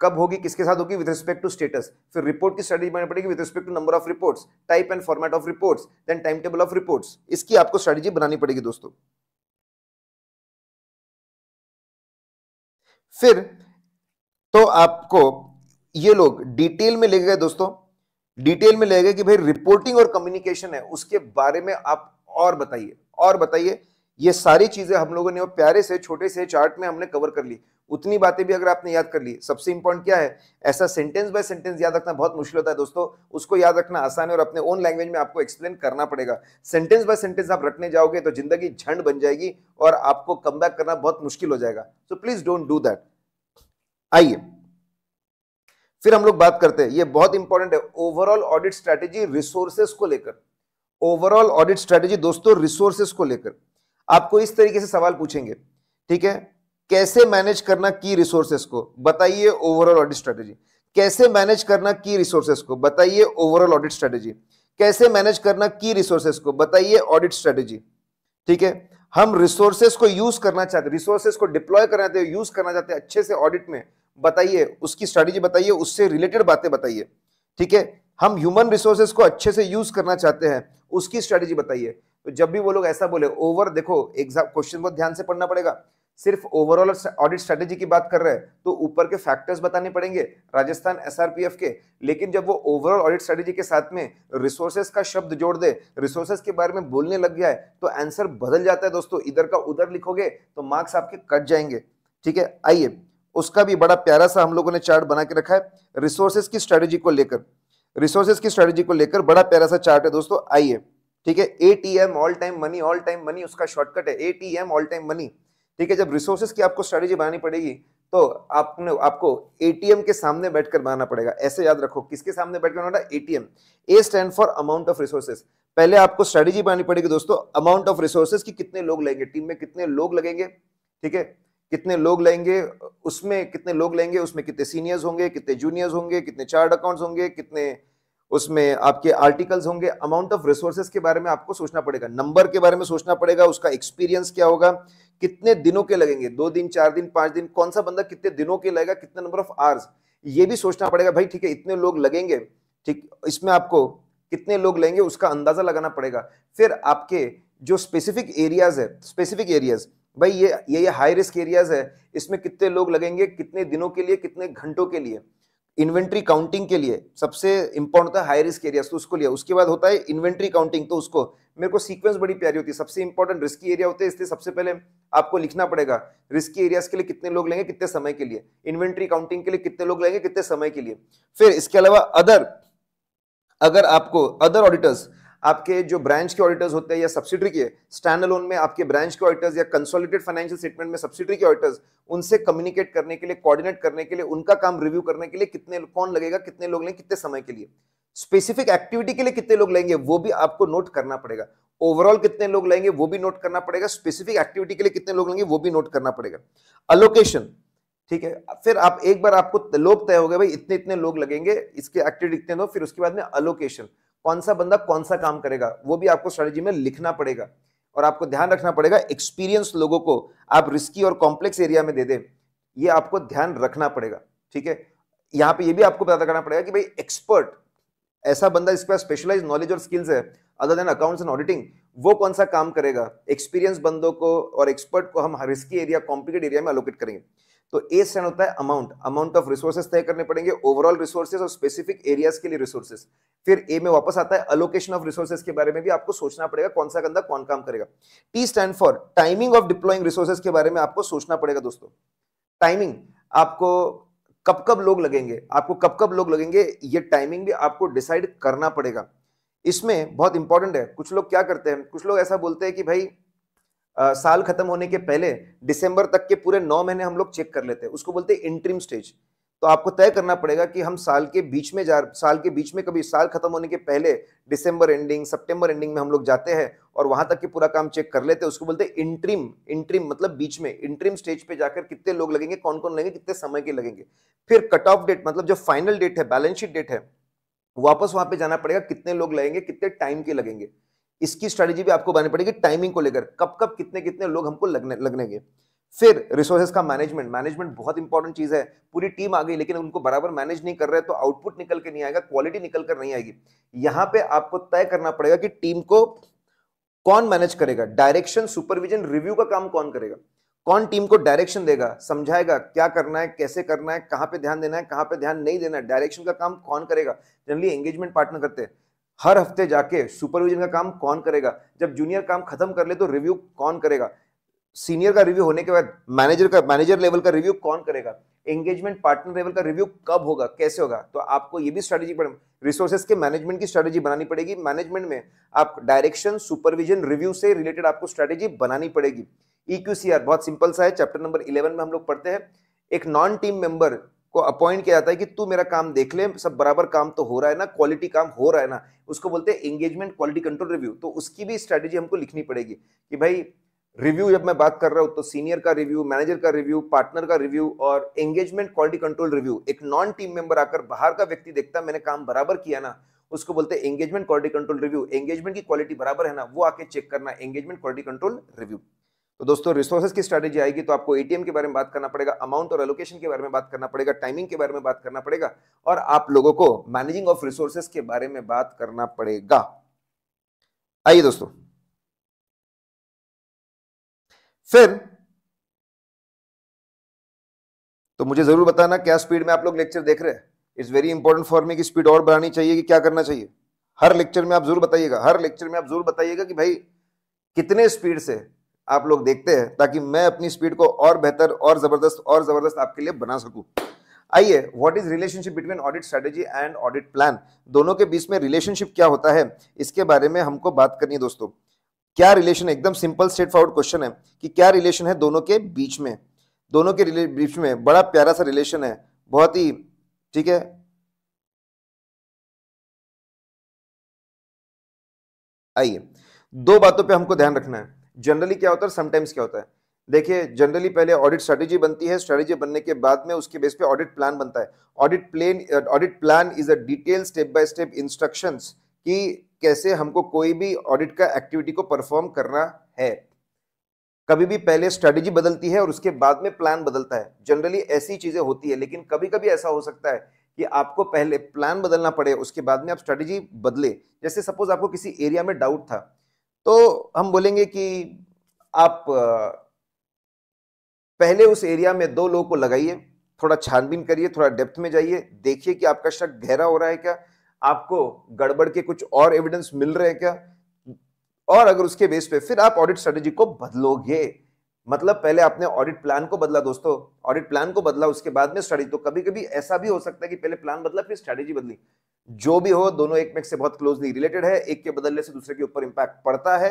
कब होगी किसके साथ होगी विद रिस्पेक्ट टू स्टेटस फिर रिपोर्ट की स्ट्रेटेजी बनानी पड़ेगी with respect to number of reports type and format of reports then time table of reports इसकी आपको स्ट्रेटेजी बनानी पड़ेगी दोस्तों फिर तो आपको ये लोग डिटेल में ले गए दोस्तों डिटेल में ले गए कि भाई रिपोर्टिंग और कम्युनिकेशन है उसके बारे में आप और बताइए और बताइए ये सारी चीजें हम लोगों ने वो प्यारे से छोटे से चार्ट में हमने कवर कर ली उतनी बातें भी अगर आपने याद कर ली सबसे इंपॉर्टेंट क्या है ऐसा सेंटेंस बाय सेंटेंस याद रखना बहुत मुश्किल होता है दोस्तों उसको याद रखना आसान है और अपने ओन लैंग्वेज में आपको एक्सप्लेन करना पड़ेगा सेंटेंस बाय सेंटेंस आप रटने जाओगे तो जिंदगी झंड बन जाएगी और आपको कम करना बहुत मुश्किल हो जाएगा so please don't do that आइए फिर हम लोग बात करते हैं ये बहुत इंपॉर्टेंट है ओवरऑल ऑडिट स्ट्रेटेजी रिसोर्सेस को लेकर ओवरऑल ऑडिट स्ट्रेटेजी दोस्तों रिसोर्सेस को लेकर आपको इस तरीके से सवाल पूछेंगे ठीक है कैसे मैनेज करना की रिसोर्सेस को बताइए ओवरऑल ऑडिट स्ट्रेटेजी कैसे मैनेज करना की रिसोर्सेस को बताइए ओवरऑल ऑडिट स्ट्रेटेजी कैसे मैनेज करना की रिसोर्सेस को बताइए ऑडिट स्ट्रेटेजी ठीक है हम रिसोर्सेस को यूज करना चाहते रिसोर्सेस को डिप्लॉय करना चाहते यूज करना चाहते अच्छे से ऑडिट में बताइए उसकी स्ट्रैटेजी बताइए उससे रिलेटेड बातें बताइए ठीक है हम ह्यूमन रिसोर्सेज को अच्छे से यूज करना चाहते हैं उसकी स्ट्रैटेजी बताइए तो जब भी वो लोग ऐसा बोले ओवर देखो एग्जाम क्वेश्चन बहुत ध्यान से पढ़ना पड़ेगा सिर्फ ओवरऑल ऑडिट स्ट्रेटेजी की बात कर रहे हैं तो ऊपर के फैक्टर्स बताने पड़ेंगे राजस्थान एसआरपीएफ के लेकिन जब वो ओवरऑल ऑडिट स्ट्रेटेजी के साथ में रिसोर्सेज का शब्द जोड़ दे रिसोर्सेज के बारे में बोलने लग गया है तो आंसर बदल जाता है दोस्तों इधर का उधर लिखोगे तो मार्क्स आपके कट जाएंगे ठीक है आइए उसका भी बड़ा प्यारा सा हम लोगों ने चार्ट बना के रखा है रिसोर्सेज की स्ट्रेटेजी को लेकर रिसोर्सेज की स्ट्रेटेजी को लेकर बड़ा प्यारा सा चार्ट है दोस्तों आइए ठीक है A T M all time money all time money उसका शॉर्टकट है A T M all time money ठीक है जब रिसोर्सेज की आपको स्ट्रेटेजी बनानी पड़ेगी तो आपने आपको एटीएम के सामने बैठकर बनाना पड़ेगा ऐसे याद रखो किसके सामने बैठकर बनाना ATM A stand for amount of resources पहले आपको स्ट्रेटेजी बनानी पड़ेगी दोस्तों अमाउंट ऑफ रिसोर्सेज की कितने लोग लगेंगे टीम में कितने लोग लगेंगे ठीक है कितने लोग लेंगे उसमें कितने लोग लेंगे उसमें कितने सीनियर्स होंगे कितने जूनियर्स होंगे कितने चार्ट अकाउंट्स होंगे कितने उसमें आपके आर्टिकल्स होंगे अमाउंट ऑफ रिसोर्सेज के बारे में आपको सोचना पड़ेगा नंबर के बारे में सोचना पड़ेगा उसका एक्सपीरियंस क्या होगा कितने दिनों के लगेंगे दो दिन चार दिन पाँच दिन कौन सा बंदा कितने दिनों के लगेगा कितने नंबर ऑफ आवर्स ये भी सोचना पड़ेगा भाई ठीक है इतने लोग लगेंगे ठीक इसमें आपको कितने लोग लेंगे उसका अंदाजा लगाना पड़ेगा फिर आपके जो स्पेसिफिक एरियाज है स्पेसिफिक एरियाज भाई ये ये ये हाई रिस्क एरियाज है इसमें कितने लोग लगेंगे कितने दिनों के लिए कितने घंटों के लिए इन्वेंट्री काउंटिंग के लिए सबसे इंपॉर्टेंट था हाई रिस्क एरियाज तो उसको लिया उसके बाद होता है इन्वेंट्री काउंटिंग तो उसको मेरे को सीक्वेंस बड़ी प्यारी होती है सबसे इंपॉर्टेंट रिस्की एरिया होते हैं इसलिए सबसे पहले आपको लिखना पड़ेगा रिस्की एरियाज के लिए कितने लोग लेंगे कितने समय के लिए इन्वेंट्री काउंटिंग के लिए कितने लोग लेंगे कितने समय के लिए फिर इसके अलावा अदर अगर आपको अदर ऑडिटर्स आपके जो ब्रांच के ऑडिटर्स होते हैं या सब्सिडरी के स्टैंड लोन में आपके ब्रांच के ऑडिटर्स या कंसोलिडेटेड फाइनेंशियल स्टेटमेंट में सब्सिडरी के ऑडिटर्स उनसे कम्युनिकेट करने के लिए कोऑर्डिनेट करने के लिए उनका काम रिव्यू करने के लिए कितने कौन लगेगा कितने लोग लेंगे कितने समय के लिए स्पेसिफिक एक्टिविटी के लिए कितने लोग लेंगे वो भी आपको नोट करना पड़ेगा ओवरऑल कितने लोग लेंगे वो भी नोट करना पड़ेगा स्पेसिफिक एक्टिविटी के लिए कितने लोग लेंगे वो भी नोट करना पड़ेगा अलोकेशन ठीक है फिर आप एक बार आपको लोग तय हो गए भाई इतने इतने लोग लगेंगे इसके एक्टिविटी इतने दो फिर उसके बाद में अलोकेशन कौन सा बंदा कौन सा काम करेगा वो भी आपको स्ट्रेटेजी में लिखना पड़ेगा और आपको ध्यान रखना पड़ेगा एक्सपीरियंस लोगों को आप रिस्की और कॉम्प्लेक्स एरिया में दे दें ये आपको ध्यान रखना पड़ेगा ठीक है यहाँ पे ये भी आपको पता करना पड़ेगा कि भाई एक्सपर्ट ऐसा बंदा जिसके पास स्पेशलाइज नॉलेज और स्किल्स है other than accounts and auditing वो कौन सा काम करेगा एक्सपीरियंस बंदों को और एक्सपर्ट को हम रिस्की एरिया कॉम्प्लिकेट एरिया में अलोकेट करेंगे तो ए स्टैंड होता है अमाउंट अमाउंट ऑफ रिसोर्सेज तय करने पड़ेंगे ओवरऑल रिसोर्सेज और स्पेसिफिक एरियाज के लिए रिसोर्सेज फिर ए में वापस आता है अलोकेशन ऑफ रिसोर्सेज के बारे में भी आपको सोचना पड़ेगा कौन सा गंदा कौन काम करेगा T stand for timing of deploying resources के बारे में आपको सोचना पड़ेगा दोस्तों टाइमिंग आपको कब कब लोग लगेंगे आपको कब कब लोग लगेंगे ये टाइमिंग भी आपको डिसाइड करना पड़ेगा इसमें बहुत इंपॉर्टेंट है कुछ लोग क्या करते हैं कुछ लोग ऐसा बोलते हैं कि भाई साल खत्म होने के पहले दिसंबर तक के पूरे नौ महीने हम लोग चेक कर लेते हैं उसको बोलते हैं इंट्रीम स्टेज तो आपको तय करना पड़ेगा कि हम साल के बीच में जा साल के बीच में कभी साल खत्म होने के पहले दिसंबर एंडिंग सितंबर एंडिंग में हम लोग जाते हैं और वहां तक के पूरा काम चेक कर लेते हैं उसको बोलते हैं इंट्रीम इंट्रीम मतलब बीच में इंट्रीम स्टेज पे जाकर कितने लोग लगेंगे कौन कौन लगेंगे कितने समय के लगेंगे फिर कट ऑफ डेट मतलब जो फाइनल डेट है बैलेंस शीट डेट है वापस वहां पे जाना पड़ेगा कितने लोग लगेंगे कितने टाइम के लगेंगे इसकी स्ट्रेटेजी भी आपको बनानी पड़ेगी टाइमिंग को लेकर कब कब कितने कितने लोग हमको लगने लगनेगे फिर रिसोर्सेज का मैनेजमेंट मैनेजमेंट बहुत इंपॉर्टेंट चीज है पूरी टीम आ गई लेकिन उनको बराबर मैनेज नहीं कर रहे तो आउटपुट निकल के नहीं आएगा क्वालिटी निकल कर नहीं आएगी यहां पे आपको तय करना पड़ेगा कि टीम को कौन मैनेज करेगा डायरेक्शन सुपरविजन रिव्यू का काम कौन करेगा कौन टीम को डायरेक्शन देगा समझाएगा क्या करना है कैसे करना है कहां पे ध्यान देना है कहां पे ध्यान नहीं देना है डायरेक्शन का काम कौन करेगा जनरली एंगेजमेंट पार्टनर करते हैं हर हफ्ते जाके सुपरविजन का काम कौन करेगा जब जूनियर काम खत्म कर ले तो रिव्यू कौन करेगा सीनियर का रिव्यू होने के बाद मैनेजर का मैनेजर लेवल का रिव्यू कौन करेगा एंगेजमेंट पार्टनर लेवल का रिव्यू कब होगा कैसे होगा तो आपको ये भी स्ट्रेटेजी रिसोर्सेज के मैनेजमेंट की स्ट्रैटेजी बनानी पड़ेगी मैनेजमेंट में आप डायरेक्शन सुपरविजन रिव्यू से रिलेटेड आपको स्ट्रैटेजी बनानी पड़ेगी ई e बहुत सिंपल सा है चैप्टर नंबर इलेवन में हम लोग पढ़ते हैं एक नॉन टीम मेंबर को अपॉइंट किया जाता है कि तू मेरा काम देख ले सब बराबर काम तो हो रहा है ना क्वालिटी काम हो रहा है ना उसको बोलते हैं एंगेजमेंट क्वालिटी कंट्रोल रिव्यू तो उसकी भी स्ट्रेटेजी हमको लिखनी पड़ेगी कि भाई रिव्यू जब मैं बात कर रहा हूँ तो सीनियर का रिव्यू मैनेजर का रिव्यू पार्टनर का रिव्यू और एंगेजमेंट क्वालिटी कंट्रोल रिव्यू एक नॉन टीम मेंबर आकर बाहर का व्यक्ति देखता मैंने काम बराबर किया ना उसको बोलते हैं engagement quality control review engagement की क्वालिटी बराबर है ना वो आके चेक करना एंगेजमेंट क्वालिटी कंट्रोल रिव्यू तो दोस्तों रिसोर्सेज की स्ट्रेटेजी आएगी तो आपको एटीएम के बारे में बात करना पड़ेगा अमाउंट और एलोकेशन के बारे में बात करना पड़ेगा टाइमिंग के बारे में बात करना पड़ेगा और आप लोगों को मैनेजिंग ऑफ रिसोर्सेज के बारे में बात करना पड़ेगा आइए दोस्तों फिर तो मुझे जरूर बताना क्या स्पीड में आप लोग लेक्चर देख रहे हैं it's very important for me की स्पीड और बढ़ानी चाहिए कि क्या करना चाहिए हर लेक्चर में आप जरूर बताइएगा हर लेक्चर में आप जरूर बताइएगा कि भाई कितने स्पीड से आप लोग देखते हैं ताकि मैं अपनी स्पीड को और बेहतर और ज़बरदस्त और ज़बरदस्त आपके लिए बना सकूं आइए what is relationship between audit strategy and audit plan दोनों के बीच में रिलेशनशिप क्या होता है इसके बारे में हमको बात करनी है दोस्तों क्या रिलेशन एकदम सिंपल स्ट्रेट फॉरवर्ड क्वेश्चन है कि क्या रिलेशन है दोनों के बीच में दोनों के बीच में बड़ा प्यारा सा रिलेशन है बहुत ही ठीक है आइए दो बातों पे हमको ध्यान रखना है जनरली क्या होता है समटाइम्स क्या होता है देखिए जनरली पहले ऑडिट स्ट्रेटेजी बनती है स्ट्रेटेजी बनने के बाद में उसके बेस पे ऑडिट प्लान बनता है audit plan audit plan is a detail step by step instructions कि कैसे हमको कोई भी ऑडिट का एक्टिविटी को परफॉर्म करना है कभी भी पहले स्ट्रेटेजी बदलती है और उसके बाद में प्लान बदलता है जनरली ऐसी चीजें होती है लेकिन कभी कभी ऐसा हो सकता है कि आपको पहले प्लान बदलना पड़े उसके बाद में आप स्ट्रेटेजी बदले जैसे सपोज आपको किसी एरिया में डाउट था तो हम बोलेंगे कि आप पहले उस एरिया में दो लोगों को लगाइए थोड़ा छानबीन करिए थोड़ा डेप्थ में जाइए देखिए कि आपका शक गहरा हो रहा है क्या आपको गड़बड़ के कुछ और एविडेंस मिल रहे हैं क्या और अगर उसके बेस पे फिर आप ऑडिट स्ट्रेटेजी को बदलोगे मतलब पहले आपने ऑडिट प्लान को बदला दोस्तों ऑडिट प्लान को बदला उसके बाद में स्ट्रेटेजी तो कभी कभी ऐसा भी हो सकता है कि पहले प्लान बदला फिर स्ट्रेटेजी बदली जो भी हो दोनों एक मेक से बहुत क्लोजली रिलेटेड है एक के बदलने से दूसरे के ऊपर इम्पैक्ट पड़ता है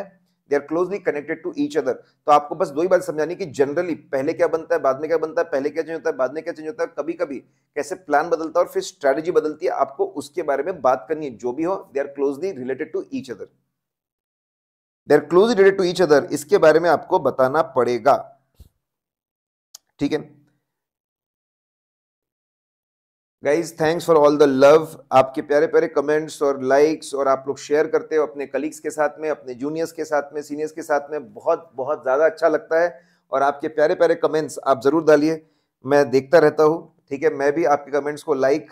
they are closely connected to each other तो आपको बस दो ही बात समझानी कि जनरली पहले क्या बनता है बाद में क्या बनता है पहले क्या चेंज होता है बाद में क्या चेंज होता है कभी कभी कैसे प्लान बदलता है और फिर स्ट्रैटेजी बदलती है आपको उसके बारे में बात करनी है जो भी हो they are closely related to each other they're close related to each other इसके बारे में आपको बताना पड़ेगा ठीक है guys thanks for all the love आपके प्यारे प्यारे कमेंट्स और लाइक्स और आप लोग शेयर करते हो अपने कलीग्स के साथ में अपने जूनियर्स के साथ में सीनियर्स के साथ में बहुत बहुत ज़्यादा अच्छा लगता है और आपके प्यारे प्यारे कमेंट्स आप ज़रूर डालिए मैं देखता रहता हूँ ठीक है मैं भी आपके कमेंट्स को लाइक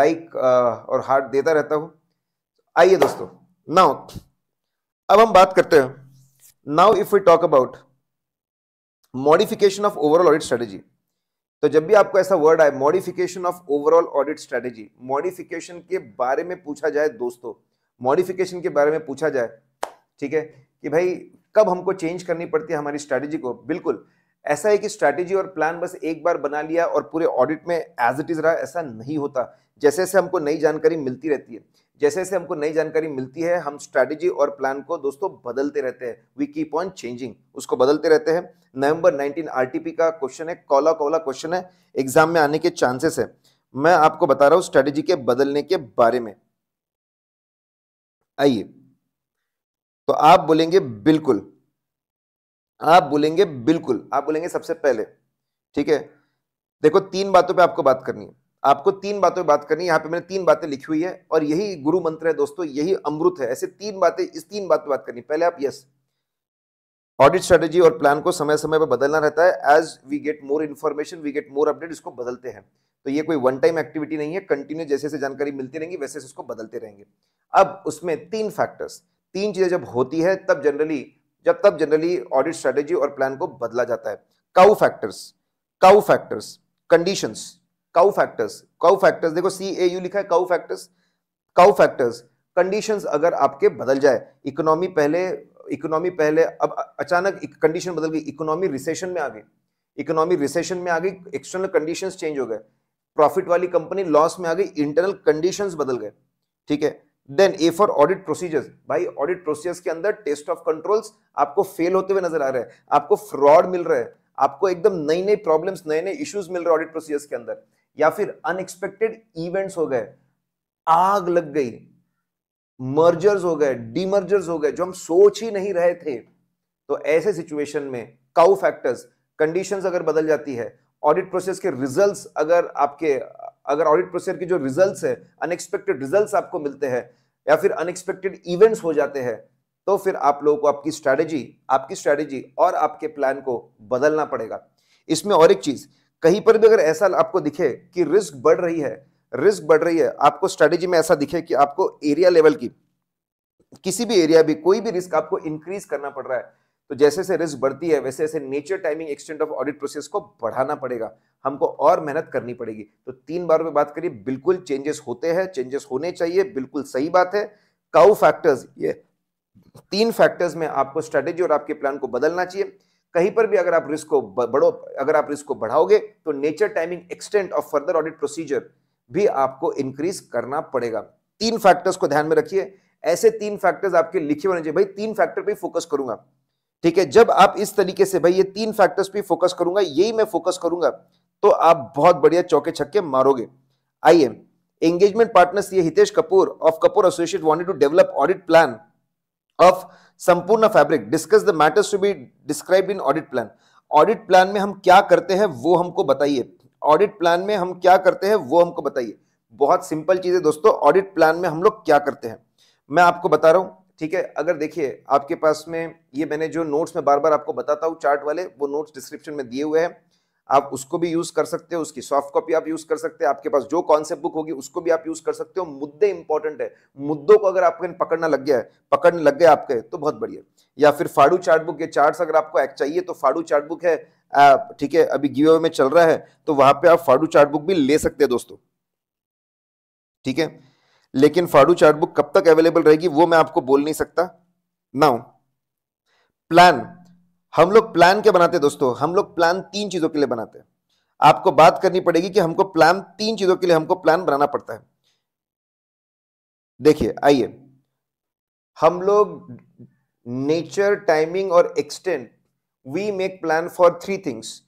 लाइक और हार्ट देता रहता हूँ आइए दोस्तों नाउ अब हम बात करते हैं now if we talk about modification of overall audit strategy तो जब भी आपको ऐसा वर्ड आए modification of overall audit strategy modification के बारे में पूछा जाए दोस्तों मॉडिफिकेशन के बारे में पूछा जाए ठीक है कि भाई कब हमको चेंज करनी पड़ती है हमारी स्ट्रैटेजी को बिल्कुल ऐसा है कि स्ट्रैटेजी और प्लान बस एक बार बना लिया और पूरे ऑडिट में एज इट इज रहा ऐसा नहीं होता जैसे जैसे हमको नई जानकारी मिलती रहती है जैसे जैसे हमको नई जानकारी मिलती है हम स्ट्रेटेजी और प्लान को दोस्तों बदलते रहते हैं वी कीप ऑन चेंजिंग उसको बदलते रहते हैं नवंबर 19 आरटीपी का क्वेश्चन है कौला कौला क्वेश्चन है एग्जाम में आने के चांसेस है मैं आपको बता रहा हूं स्ट्रैटेजी के बदलने के बारे में आइए तो आप बोलेंगे बिल्कुल आप बोलेंगे बिल्कुल आप बोलेंगे सबसे पहले ठीक है देखो तीन बातों पर आपको बात करनी है आपको तीन बातों में बात करनी है यहाँ पे मैंने तीन बातें लिखी हुई है और यही गुरु मंत्र है दोस्तों यही अमृत है ऐसे तीन बातें इस तीन बात पे बात करनी पहले आप यस ऑडिट स्ट्रेटेजी और प्लान को समय समय पर बदलना रहता है as we get more information we get more update इसको बदलते हैं तो ये कोई वन टाइम एक्टिविटी नहीं है कंटिन्यू जैसे जैसे जानकारी मिलती रहेंगी वैसे इसको बदलते रहेंगे अब उसमें तीन फैक्टर्स तीन चीज़ें जब होती है तब जनरली जब तब जनरली ऑडिट स्ट्रेटेजी और प्लान को बदला जाता है CAU factors CAU factors conditions CAU factors CAU factors देखो सी ए यू लिखा है CAU factors CAU factors conditions अगर आपके बदल जाए इकोनॉमी पहले इकोनॉमी पहले अब अचानक कंडीशन बदल गई इकोनॉमी रिसेशन में आ गई इकोनॉमी रिसेशन में आ गई एक्सटर्नल कंडीशंस चेंज हो गए प्रॉफिट वाली कंपनी लॉस में आ गई इंटरनल कंडीशंस बदल गए ठीक है then A for audit procedures भाई ऑडिट प्रोसीजर्स के अंदर टेस्ट ऑफ कंट्रोल्स आपको फेल होते हुए नजर आ रहे हैं आपको फ्रॉड मिल रहा है आपको एकदम नई नई प्रॉब्लम्स नए नए इश्यूज मिल रहे हैं ऑडिट प्रोसीजर्स के अंदर या फिर अनएक्सपेक्टेड इवेंट्स हो गए आग लग गई मर्जर्स हो गए डीमर्जर्स हो गए जो हम सोच ही नहीं रहे थे तो ऐसे सिचुएशन में काउ फैक्टर्स कंडीशंस अगर बदल जाती है ऑडिट प्रोसेस के रिजल्ट्स अगर आपके अगर ऑडिट प्रोसेस के जो रिजल्ट्स है अनएक्सपेक्टेड रिजल्ट्स आपको मिलते हैं या फिर अनएक्सपेक्टेड इवेंट्स हो जाते हैं तो फिर आप लोगों को आपकी स्ट्रैटेजी आपकी स्ट्रैटेजी और आपके प्लान को बदलना पड़ेगा इसमें और एक चीज़ कहीं पर भी अगर ऐसा आपको दिखे कि रिस्क बढ़ रही है रिस्क बढ़ रही है आपको स्ट्रेटेजी में ऐसा दिखे कि आपको एरिया लेवल की किसी भी एरिया भी कोई भी रिस्क आपको इंक्रीज करना पड़ रहा है तो जैसे जैसे रिस्क बढ़ती है वैसे वैसे nature timing extend of audit process को बढ़ाना पड़ेगा हमको और मेहनत करनी पड़ेगी तो तीन बार में बात करिए बिल्कुल चेंजेस होते हैं चेंजेस होने चाहिए बिल्कुल सही बात है काउ फैक्टर्स ये तीन फैक्टर्स में आपको स्ट्रेटेजी और आपके प्लान को बदलना चाहिए कहीं पर भी अगर आप रिस्क को बढ़ो अगर आप रिस्क को बढ़ाओगे तो nature timing extent of further audit procedure भी आपको इंक्रीज करना पड़ेगा तीन फैक्टर्स को ध्यान में रखिए ऐसे तीन फैक्टर्स आपके लिखे होने चाहिए भाई तीन फैक्टर पे फोकस करूंगा ठीक है जब आप इस तरीके से भाई ये तीन फैक्टर्स पे फोकस करूंगा यही मैं फोकस करूंगा तो आप बहुत बढ़िया चौके छक्के मारोगे आइए एंगेजमेंट पार्टनर्स ये Hitesh Kapoor of Kapoor associate wanted to develop audit plan of Sampoorna fabric discuss the matters to be describe in audit plan audit plan में हम क्या करते हैं वो हमको बताइए ऑडिट प्लान में हम क्या करते हैं वो हमको बताइए बहुत सिंपल चीज़ है दोस्तों ऑडिट प्लान में हम लोग क्या करते हैं मैं आपको बता रहा हूँ ठीक है अगर देखिए आपके पास में ये मैंने जो नोट्स में बार बार आपको बताता हूँ चार्ट वाले वो नोट्स डिस्क्रिप्शन में दिए हुए हैं आप उसको भी यूज़ कर सकते हो उसकी सॉफ्ट कॉपी आप यूज़ कर सकते हो आपके पास जो कॉन्सेप्ट बुक होगी उसको भी आप यूज़ कर सकते हो मुद्दे इंपॉर्टेंट है मुद्दों को अगर आपको पकड़ना लग गया है पकड़ने लग गए आपके तो बहुत बढ़िया या फिर फाड़ू चार्ट बुक ये चार्ट अगर आपको चाहिए तो फाड़ू चार्ट बुक है ठीक है अभी गिव में चल रहा है तो वहां पर आप फाड़ू चार्ट बुक भी ले सकते हैं दोस्तों ठीक है लेकिन फाड़ू चार्ट बुक कब तक अवेलेबल रहेगी वो मैं आपको बोल नहीं सकता नाउ प्लान हम लोग प्लान क्या बनाते हैं दोस्तों हम लोग प्लान तीन चीज़ों के लिए बनाते हैं आपको बात करनी पड़ेगी कि हमको प्लान तीन चीज़ों के लिए हमको प्लान बनाना पड़ता है देखिए आइए हम लोग नेचर टाइमिंग और extend we make plan for three things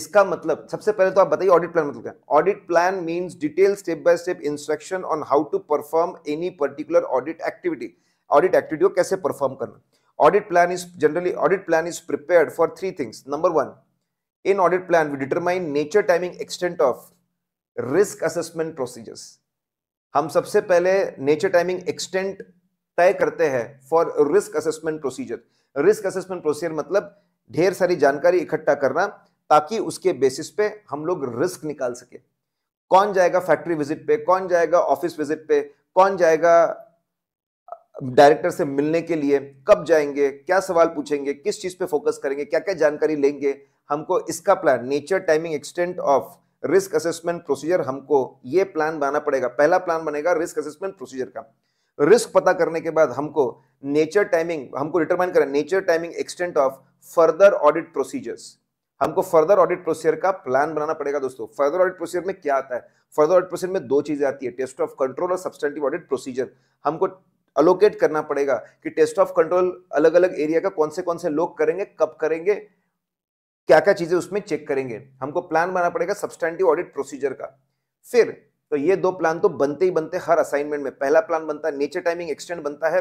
इसका मतलब सबसे पहले तो आप बताइए ऑडिट प्लान मतलब क्या audit plan means detail step by step instruction on how to perform any particular audit activity audit activity को कैसे परफॉर्म करना audit plan is generally audit plan is prepared for three things number one in audit plan we determine nature timing extent of risk assessment procedures हम सबसे पहले nature timing extent तय करते हैं for risk assessment procedure risk assessment procedure मतलब ढेर सारी जानकारी इकट्ठा करना ताकि उसके बेसिस पे हम लोग रिस्क निकाल सके कौन जाएगा फैक्ट्री विजिट पे कौन जाएगा ऑफिस विजिट पे कौन जाएगा डायरेक्टर से मिलने के लिए कब जाएंगे क्या सवाल पूछेंगे किस चीज पे फोकस करेंगे क्या क्या जानकारी लेंगे हमको इसका plan nature timing extent of risk assessment procedure हमको ये प्लान बनाना पड़ेगा पहला प्लान बनेगा रिस्क असेसमेंट प्रोसीजर का रिस्क पता करने के बाद हमको नेचर टाइमिंग हमको डिटरमाइन करें nature timing extent of further audit procedures हमको फर्दर ऑडिट प्रोसीजर का प्लान बनाना पड़ेगा दोस्तों फर्दर ऑडिट प्रोसीजर में क्या आता है फर्दर ऑडिट प्रोसीजर में दो चीजें आती है टेस्ट ऑफ कंट्रोल और सब्सटेंटिव ऑडिट प्रोसीजर हमको अलोकेट करना पड़ेगा कि टेस्ट ऑफ कंट्रोल अलग अलग एरिया का कौन से कौन से लोग करेंगे कब करेंगे क्या क्या चीजें उसमें चेक करेंगे हमको प्लान बनाना पड़ेगा सब्सटैंडिव ऑडिट प्रोसीजर का फिर तो ये दो प्लान तो बनते ही बनते हर असाइनमेंट में पहला प्लान बनता है नेचर टाइमिंग एक्सटेंड बनता है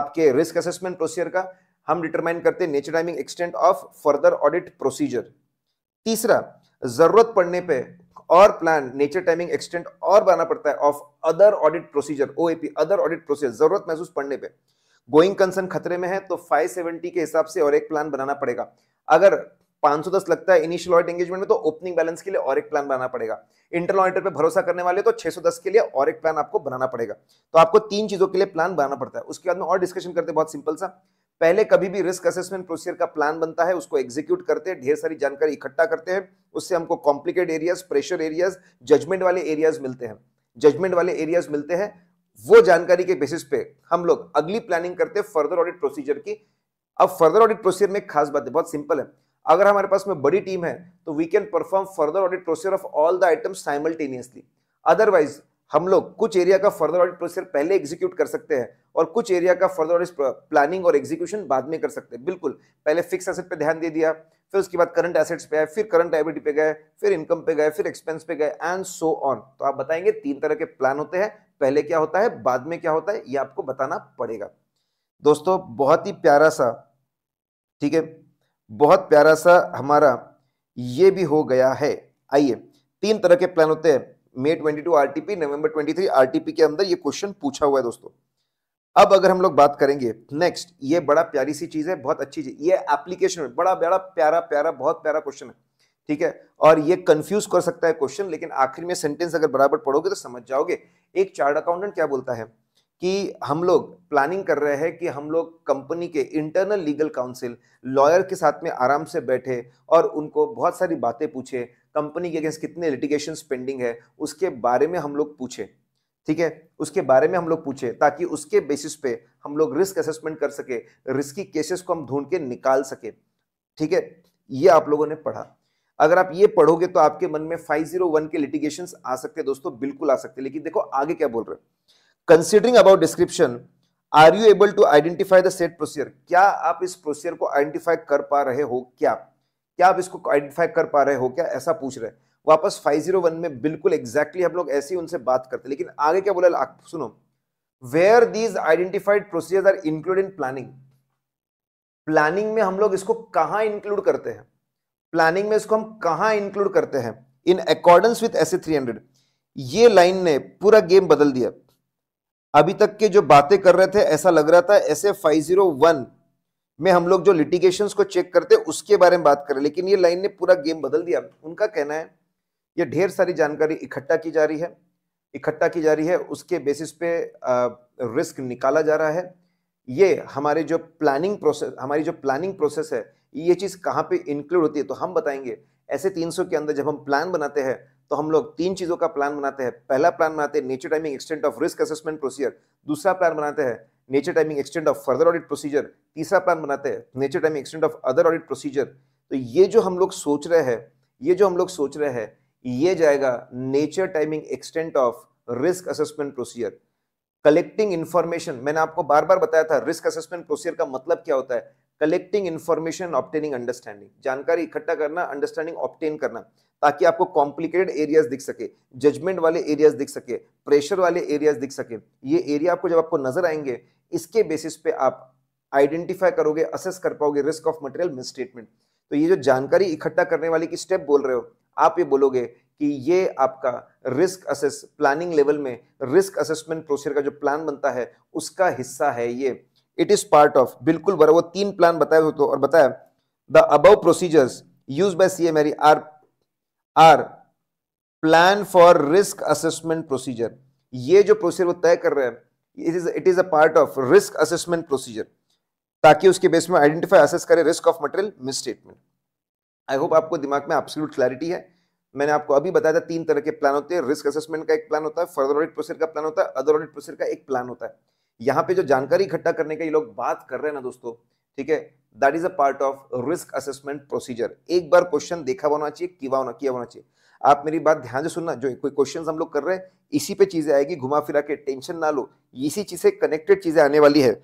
आपके रिस्क असेसमेंट प्रोसीजर का हम डिटरमाइन करते हैं nature timing extend of further audit procedure तीसरा जरूरत पड़ने पे और प्लान नेचर टाइमिंग एक्सटेंड और बनाना पड़ता है of other audit procedure OAP other audit procedure जरूरत महसूस पड़ने पे गोइंग कंसर्न खतरे में है तो 570 के हिसाब से और एक प्लान बनाना पड़ेगा अगर 510 लगता है इनिशियल ऑडिट एंगेजमेंट में तो ओपनिंग बैलेंस के लिए और एक प्लान बनाना पड़ेगा इंटरनल ऑडिटर पे भरोसा करने वाले तो 610 के लिए और एक प्लान आपको बनाना पड़ेगा तो आपको तीन चीजों के लिए प्लान बनाना पड़ता है उसके बाद में और डिस्कशन करते हैं बहुत सिंपल सा पहले कभी भी रिस्क असेसमेंट प्रोसीजर का प्लान बनता है उसको एग्जीक्यूट करते हैं ढेर सारी जानकारी इकट्ठा करते हैं उससे हमको complicate areas pressure areas judgement वाले एरियाज मिलते हैं जजमेंट वाले एरियाज मिलते हैं वो जानकारी के बेसिस पे हम लोग अगली प्लानिंग करते हैं फर्दर ऑडिट प्रोसीजर की अब फर्दर ऑडिट प्रोसीजर में एक खास बात है बहुत सिंपल है अगर हमारे पास में बड़ी टीम है तो we can perform further audit procedure of all the item simultaneously otherwise हम लोग कुछ एरिया का फर्दर ऑडिट प्रोसीजर पहले एग्जीक्यूट कर सकते हैं और कुछ एरिया का फर्दर ऑडिट प्लानिंग और एग्जीक्यूशन बाद में कर सकते हैं बिल्कुल पहले फिक्स एसेट पे ध्यान दे दिया फिर उसके बाद करंट एसेट्स पे आए फिर करंट लाइबिलिटी पे गए फिर इनकम पे गए फिर एक्सपेंस पे गए एंड सो ऑन तो आप बताएंगे तीन तरह के प्लान होते हैं पहले क्या होता है बाद में क्या होता है ये आपको बताना पड़ेगा दोस्तों बहुत ही प्यारा सा ठीक है बहुत प्यारा सा हमारा ये भी हो गया है आइए तीन तरह के प्लान होते हैं मे 22 आरटीपी नवंबर 23 के अंदर ये क्वेश्चन पूछा हुआ है दोस्तों अब अगर हम लोग बात करेंगे नेक्स्ट ये बड़ा प्यारी सी चीज है बहुत अच्छी चीज ये एप्लीकेशन में बड़ा बड़ा प्यारा प्यारा बहुत प्यारा क्वेश्चन है ठीक है और ये कंफ्यूज कर सकता है क्वेश्चन लेकिन आखिर में सेंटेंस अगर बराबर पढ़ोगे तो समझ जाओगे एक चार्ट अकाउंटेंट क्या बोलता है कि हम लोग प्लानिंग कर रहे हैं कि हम लोग कंपनी के इंटरनल लीगल काउंसिल लॉयर के साथ में आराम से बैठे और उनको बहुत सारी बातें पूछे कंपनी के अगेंस्ट कितने लिटिगेशन पेंडिंग है उसके बारे में हम लोग पूछे ठीक है उसके बारे में हम लोग पूछे ताकि उसके बेसिस पे हम लोग रिस्क असेसमेंट कर सके रिस्की केसेस को हम ढूंढ के निकाल सके ठीक है ये आप लोगों ने पढ़ा अगर आप ये पढ़ोगे तो आपके मन में 501 के लिटिगेशन आ सकते हैं दोस्तों बिल्कुल आ सकते हैं लेकिन देखो आगे क्या बोल रहे considering about description are you able to identify the set procedure क्या आप इस प्रोसीजर को आइडेंटिफाई कर पा रहे हो क्या क्या आप इसको आइडेंटिफाई कर पा रहे हो क्या ऐसा पूछ रहे वापस फाइव जीरो वन में बिल्कुल एग्जैक्टली exactly हम लोग ऐसे ही उनसे बात करते लेकिन आगे क्या बोला सुनो where these identified procedure are include in planning planning में हम लोग इसको कहां इंक्लूड करते हैं प्लानिंग में इसको हम कहां इंक्लूड करते हैं in accordance with S three hundred ये लाइन ने पूरा गेम बदल दिया अभी तक के जो बातें कर रहे थे ऐसा लग रहा था S A five zero one में हम लोग जो लिटिगेशन को चेक करते हैं उसके बारे में बात करें लेकिन ये लाइन ने पूरा गेम बदल दिया उनका कहना है ये ढेर सारी जानकारी इकट्ठा की जा रही है इकट्ठा की जा रही है उसके बेसिस पे आ, रिस्क निकाला जा रहा है ये हमारे जो प्लानिंग प्रोसेस हमारी जो प्लानिंग प्रोसेस है ये चीज़ कहाँ पे इंक्लूड होती है तो हम बताएंगे ऐसे 300 के अंदर जब हम प्लान बनाते हैं तो हम लोग तीन चीज़ों का प्लान बनाते हैं पहला प्लान बनाते हैं nature timing extent of risk assessment procedure दूसरा प्लान बनाते हैं nature timing extend of further audit procedure तीसरा प्लान बनाते हैं nature timing extend of other audit procedure तो ये जो हम लोग सोच रहे हैं ये जो हम लोग सोच रहे हैं ये जाएगा nature timing extent of risk assessment procedure collecting information मैंने आपको बार बार बताया था रिस्क असेसमेंट प्रोसीजर का मतलब क्या होता है कलेक्टिंग इन्फॉर्मेशन ऑप्टेनिंग अंडरस्टैंडिंग जानकारी इकट्ठा करना अंडरस्टैंडिंग ऑप्टेन करना ताकि आपको कॉम्प्लिकेटेड एरियाज दिख सके जजमेंट वाले एरियाज दिख सके प्रेशर वाले एरियाज दिख सके ये एरिया आपको जब आपको नजर आएंगे इसके बेसिस पे आप आइडेंटिफाई करोगे असेस कर पाओगे रिस्क ऑफ मटेरियल मिसस्टेटमेंट तो ये जो जानकारी इकट्ठा करने वाले की स्टेप बोल रहे हो आप ये बोलोगे कि ये आपका रिस्क असेस प्लानिंग लेवल में रिस्क असेसमेंट प्रोसीजर का जो प्लान बनता है उसका हिस्सा है ये इट इज पार्ट ऑफ बिल्कुल बराबर वो तीन प्लान बताए हो तो और बताया the above procedures use by C M R R plan for risk assessment procedure ये जो प्रोसीजर वो तय कर रहे हैं it is it is a part of risk assessment procedure ताकि उसके बेस में आइडेंटिफाई असेस करे risk of material misstatement I hope आपको दिमाग में एब्सोल्यूट क्लैरिटी है मैंने आपको अभी बताया था तीन तरह के प्लान होते हैं रिस्क असेसमेंट का एक प्लान होता है फर्दर ऑडिट प्रोसीजर का प्लान होता है अदर ऑडिट प्रोसीजर का एक प्लान होता है यहाँ पे जो जानकारी इकट्ठा करने का ये लोग बात कर रहे हैं ना दोस्तों ठीक है that is a part of risk assessment procedure एक बार क्वेश्चन देखा होना चाहिए किया होना चाहिए आप मेरी बात ध्यान से सुनना जो कोई क्वेश्चन हम लोग कर रहे हैं इसी पे चीजें आएगी घुमा फिरा के टेंशन ना लो इसी चीज से कनेक्टेड चीजें आने वाली है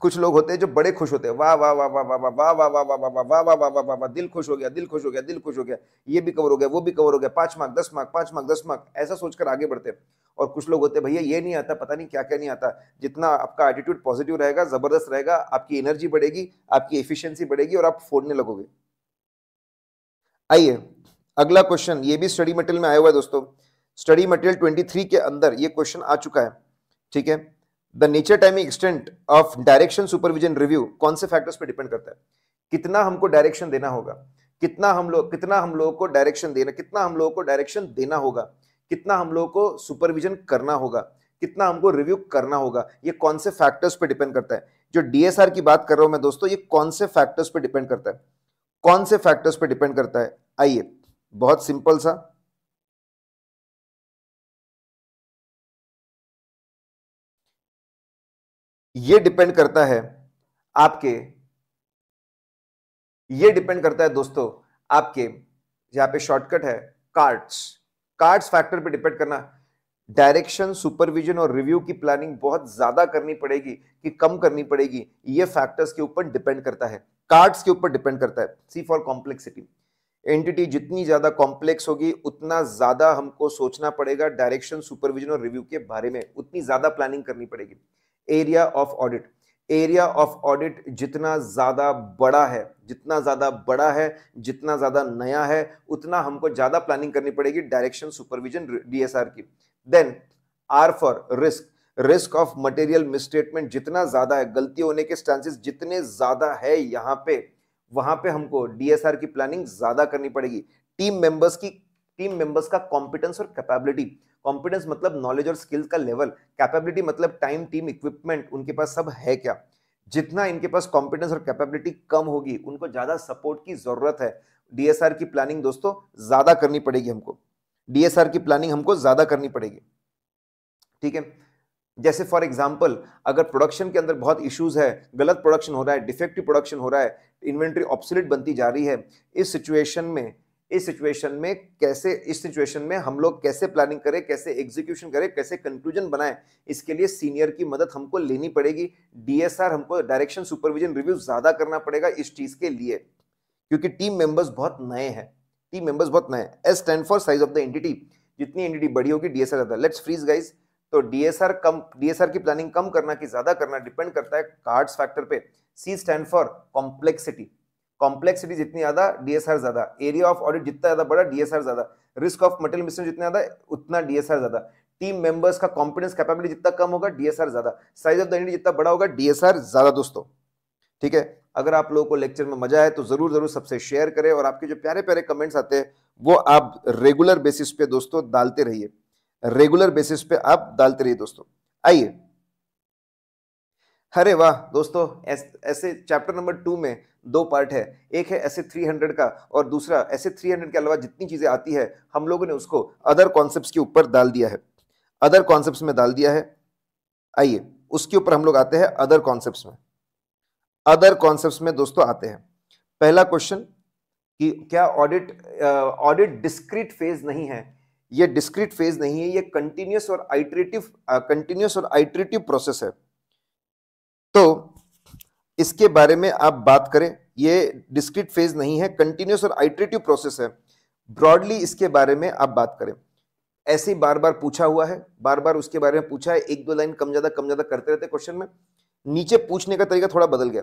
कुछ लोग होते हैं जो बड़े खुश होते हैं वाह वाह वाह वाह वाह वाह वाह वाह वाह वाह वाह वाह वाह वाह वाह वाह दिल खुश हो गया दिल खुश हो गया दिल खुश हो गया ये भी कवर हो गया वो भी कवर हो गया पांच मार्क दस मार्क पांच मार्क दस मार्क ऐसा सोचकर आगे बढ़ते हैं और कुछ लोग होते हैं भैया ये नहीं आता पता नहीं क्या क्या नहीं आता जितना आपका एटीट्यूड पॉजिटिव रहेगा जबरदस्त रहेगा आपकी एनर्जी बढ़ेगी आपकी एफिशिएंसी बढ़ेगी और आप फोड़ने लगोगे आइए अगला क्वेश्चन ये भी स्टडी मटेरियल में आया हुआ है दोस्तों स्टडी मटेरियल 23 के अंदर ये क्वेश्चन आ चुका है ठीक है the nature timing extent of direction supervision review कौन से फैक्टर्स पे डिपेंड करता है कितना हमको डायरेक्शन देना होगा कितना हम लोग कितना हम लोगों को डायरेक्शन देना कितना हम लोगों को डायरेक्शन देना होगा कितना हम लोगों को सुपरविजन करना होगा कितना हमको रिव्यू करना होगा ये कौन से फैक्टर्स पे डिपेंड करता है जो डीएसआर की बात कर रहा हूं मैं दोस्तों ये कौन से फैक्टर्स पे डिपेंड करता है कौन से फैक्टर्स पे डिपेंड करता है आइए बहुत सिंपल सा ये डिपेंड करता है आपके ये डिपेंड करता है दोस्तों आपके यहां पे शॉर्टकट है कार्ड्स कार्ड्स फैक्टर पे डिपेंड करना डायरेक्शन सुपरविजन और रिव्यू की प्लानिंग बहुत ज्यादा करनी पड़ेगी कि कम करनी पड़ेगी ये फैक्टर्स के ऊपर डिपेंड करता है कार्ड्स के ऊपर डिपेंड करता है सी फॉर कॉम्प्लेक्सिटी एंटिटी जितनी ज्यादा कॉम्प्लेक्स होगी उतना ज्यादा हमको सोचना पड़ेगा डायरेक्शन सुपरविजन और रिव्यू के बारे में उतनी ज्यादा प्लानिंग करनी पड़ेगी area of audit area of audit जितना ज़्यादा बड़ा है जितना ज़्यादा बड़ा है जितना ज़्यादा नया है उतना हमको ज़्यादा प्लानिंग करनी पड़ेगी डायरेक्शन सुपरविजन डीएसआर की then R for risk risk of material misstatement जितना ज़्यादा है गलती होने के चांसेस जितने ज़्यादा है यहाँ पे वहाँ पे हमको डीएसआर की प्लानिंग ज़्यादा करनी पड़ेगी टीम मेंबर्स की टीम मेंबर्स का कॉम्पिटेंस और कैपेबिलिटी कॉन्फिडेंस मतलब नॉलेज और स्किल्स का लेवल कैपेबिलिटी मतलब टाइम टीम इक्विपमेंट उनके पास सब है क्या जितना इनके पास कॉम्पिटेंस और कैपेबिलिटी कम होगी उनको ज़्यादा सपोर्ट की ज़रूरत है डीएसआर की प्लानिंग दोस्तों ज़्यादा करनी पड़ेगी हमको डीएसआर की प्लानिंग हमको ज़्यादा करनी पड़ेगी ठीक है जैसे फॉर एग्जाम्पल अगर प्रोडक्शन के अंदर बहुत इश्यूज है गलत प्रोडक्शन हो रहा है डिफेक्टिव प्रोडक्शन हो रहा है इन्वेंट्री ऑप्सिलिट बनती जा रही है इस सिचुएशन में इस सिचुएशन में कैसे इस सिचुएशन में हम लोग कैसे प्लानिंग करें कैसे एग्जीक्यूशन करें कैसे कंक्लूजन बनाएं इसके लिए सीनियर की मदद हमको लेनी पड़ेगी डीएसआर हमको डायरेक्शन सुपरविजन रिव्यू ज़्यादा करना पड़ेगा इस चीज़ के लिए क्योंकि टीम मेंबर्स बहुत नए हैं टीम मेंबर्स बहुत नए S stand for size of the entity जितनी एंटिटी बड़ी होगी डीएसआर ज़्यादा लेट्स फ्रीज गाइज तो डीएसआर कम डीएसआर की प्लानिंग कम करना कि ज़्यादा करना डिपेंड करता है कार्ड्स फैक्टर पे C stand for complexity complexity जितनी ज्यादा डीएसआर ज्यादा एरिया ऑफ ऑडिट जितना ज्यादा बड़ा डीएसआर ज्यादा रिस्क ऑफ मटेरियल मिश्रण जितना ज्यादा उतना डीएसआर ज्यादा टीम मेंबर्स का कॉम्पिडेंस कैपेबिलिटी जितना कम होगा डीएसआर ज्यादा साइज ऑफ द यूनिट जितना बड़ा होगा डीएसआर ज्यादा दोस्तों ठीक है अगर आप लोगों को लेक्चर में मजा आए तो जरूर जरूर सबसे शेयर करें और आपके जो प्यारे प्यारे कमेंट्स आते हैं वो आप रेगुलर बेसिस पे दोस्तों डालते रहिए रेगुलर बेसिस पे आप डालते रहिए दोस्तों आइए अरे वाह दोस्तों ऐसे चैप्टर नंबर टू में दो पार्ट है एक है ऐसे 300 का और दूसरा ऐसे 300 के अलावा जितनी चीज़ें आती है हम लोगों ने उसको अदर कॉन्सेप्ट्स के ऊपर डाल दिया है अदर कॉन्सेप्ट्स में डाल दिया है आइए उसके ऊपर हम लोग आते हैं अदर कॉन्सेप्ट्स में अदर कॉन्सेप्ट्स में दोस्तों आते हैं पहला क्वेश्चन कि क्या ऑडिट ऑडिट डिस्क्रीट फेज नहीं है ये डिस्क्रीट फेज नहीं है ये कंटिन्यूस और आइट्रेटिव कंटिन्यूस और आइट्रेटिव प्रोसेस है तो इसके बारे में आप बात करें ये डिस्क्रिट फेज नहीं है कंटिन्यूस और आइट्रेटिव प्रोसेस है ब्रॉडली इसके बारे में आप बात करें ऐसे ही बार बार पूछा हुआ है बार बार उसके बारे में पूछा है एक दो लाइन कम ज्यादा कम ज्यादा करते रहते क्वेश्चन में नीचे पूछने का तरीका थोड़ा बदल गया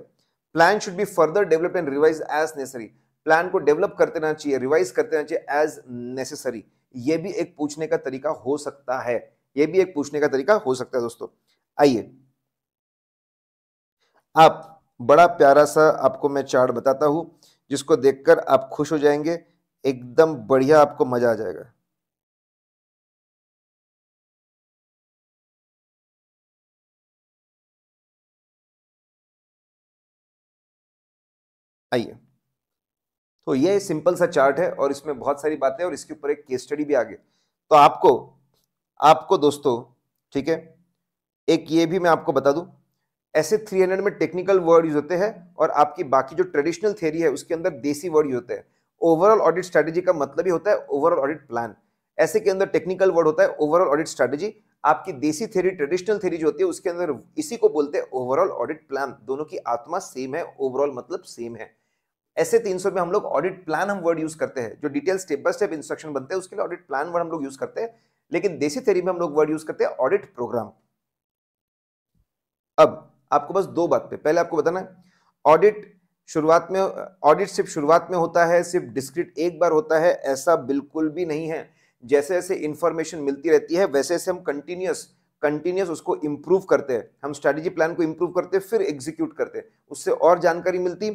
plan should be further develop and revise as necessary plan को डेवलप करते रहना चाहिए रिवाइज करते रहना चाहिए एज नेसेसरी ये भी एक पूछने का तरीका हो सकता है ये भी एक पूछने का तरीका हो सकता है दोस्तों आइए आप बड़ा प्यारा सा आपको मैं चार्ट बताता हूँ जिसको देखकर आप खुश हो जाएंगे एकदम बढ़िया आपको मज़ा आ जाएगा आइए तो ये सिंपल सा चार्ट है और इसमें बहुत सारी बातें और इसके ऊपर एक केस स्टडी भी आ गई तो आपको आपको दोस्तों ठीक है एक ये भी मैं आपको बता दूं ऐसे 300 में टेक्निकल वर्ड यूज होते हैं और आपकी बाकी जो ट्रेडिशनल थेरी है उसके अंदर देसी वर्ड यूज होते हैं ओवरऑल ऑडिट स्ट्रैटेजी का मतलब ही होता है ओवरऑल ऑडिट प्लान ऐसे के अंदर टेक्निकल वर्ड होता है ओवरऑल ऑडिट स्ट्रेटेजी आपकी देसी थेरी ट्रेडिशनल थेरी जो होती है उसके अंदर इसी को बोलते हैं ओवरऑल ऑडिट प्लान दोनों की आत्मा सेम है ओवरऑल मतलब सेम है ऐसे 300 में हम लोग ऑडिट प्लान हम वर्ड यूज करते हैं जो detail step by step instruction बनते हैं उसके लिए ऑडिट प्लान वर्ड हम लोग यूज करते हैं लेकिन देसी थेरी में हम लोग वर्ड यूज करते हैं ऑडिट प्रोग्राम अब आपको बस दो बात पे पहले आपको बताना ऑडिट शुरुआत में ऑडिट सिर्फ शुरुआत में होता है सिर्फ डिस्क्रिट एक बार होता है ऐसा बिल्कुल भी नहीं है जैसे जैसे इंफॉर्मेशन मिलती रहती है वैसे वैसे हम कंटिन्यूस कंटिन्यूस उसको इंप्रूव करते हैं हम स्ट्रेटेजी प्लान को इंप्रूव करते फिर एग्जीक्यूट करते उससे और जानकारी मिलती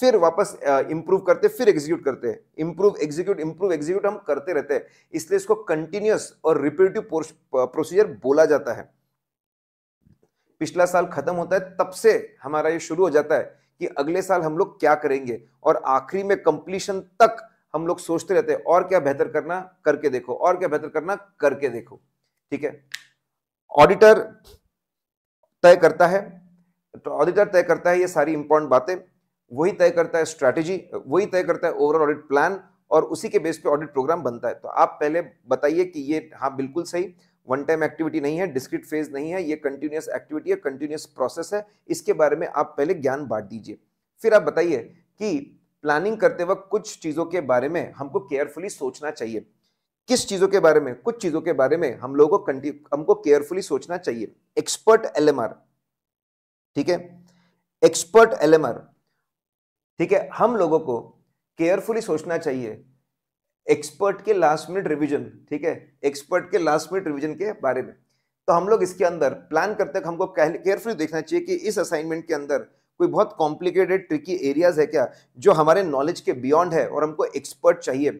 फिर वापस इंप्रूव करते फिर एग्जीक्यूट करते इंप्रूव एग्जीक्यूट इंप्रूव एग्जीक्यूट हम करते रहते हैं इसलिए इसको कंटिन्यूस और रिपीटिव प्रोसीजर बोला जाता है पिछला साल खत्म होता है तब से हमारा ये शुरू हो जाता है कि अगले साल हम लोग क्या करेंगे और आखिरी में कंप्लीशन तक हम लोग सोचते रहते हैं और क्या बेहतर करना करके देखो और क्या बेहतर करना करके देखो ठीक है ऑडिटर तय करता है ऑडिटर तो तय करता है ये सारी इंपॉर्टेंट बातें वही तय करता है स्ट्रेटेजी वही तय करता है ओवरऑल ऑडिट प्लान और उसी के बेस पे ऑडिट प्रोग्राम बनता है तो आप पहले बताइए कि ये हाँ बिल्कुल सही वन टाइम एक्टिविटी नहीं है डिस्क्रिट फेज नहीं है ये कंटिन्यूस एक्टिविटी है कंटिन्यूस प्रोसेस है इसके बारे में आप पहले ज्ञान बांट दीजिए फिर आप बताइए कि प्लानिंग करते वक्त कुछ चीज़ों के बारे में हमको केयरफुली सोचना चाहिए किस चीज़ों के बारे में कुछ चीज़ों के बारे में हम लोगों को हमको केयरफुली सोचना चाहिए एक्सपर्ट एलएमआर ठीक है एक्सपर्ट एलएमआर ठीक है हम लोगों को केयरफुली सोचना चाहिए एक्सपर्ट के लास्ट मिनट रिविजन ठीक है एक्सपर्ट के लास्ट मिनट रिविजन के बारे में तो हम लोग इसके अंदर प्लान करते हमको केयरफुली देखना चाहिए कि इस असाइनमेंट के अंदर कोई बहुत कॉम्प्लिकेटेड ट्रिकी एरियाज है क्या जो हमारे नॉलेज के बियॉन्ड है और हमको एक्सपर्ट चाहिए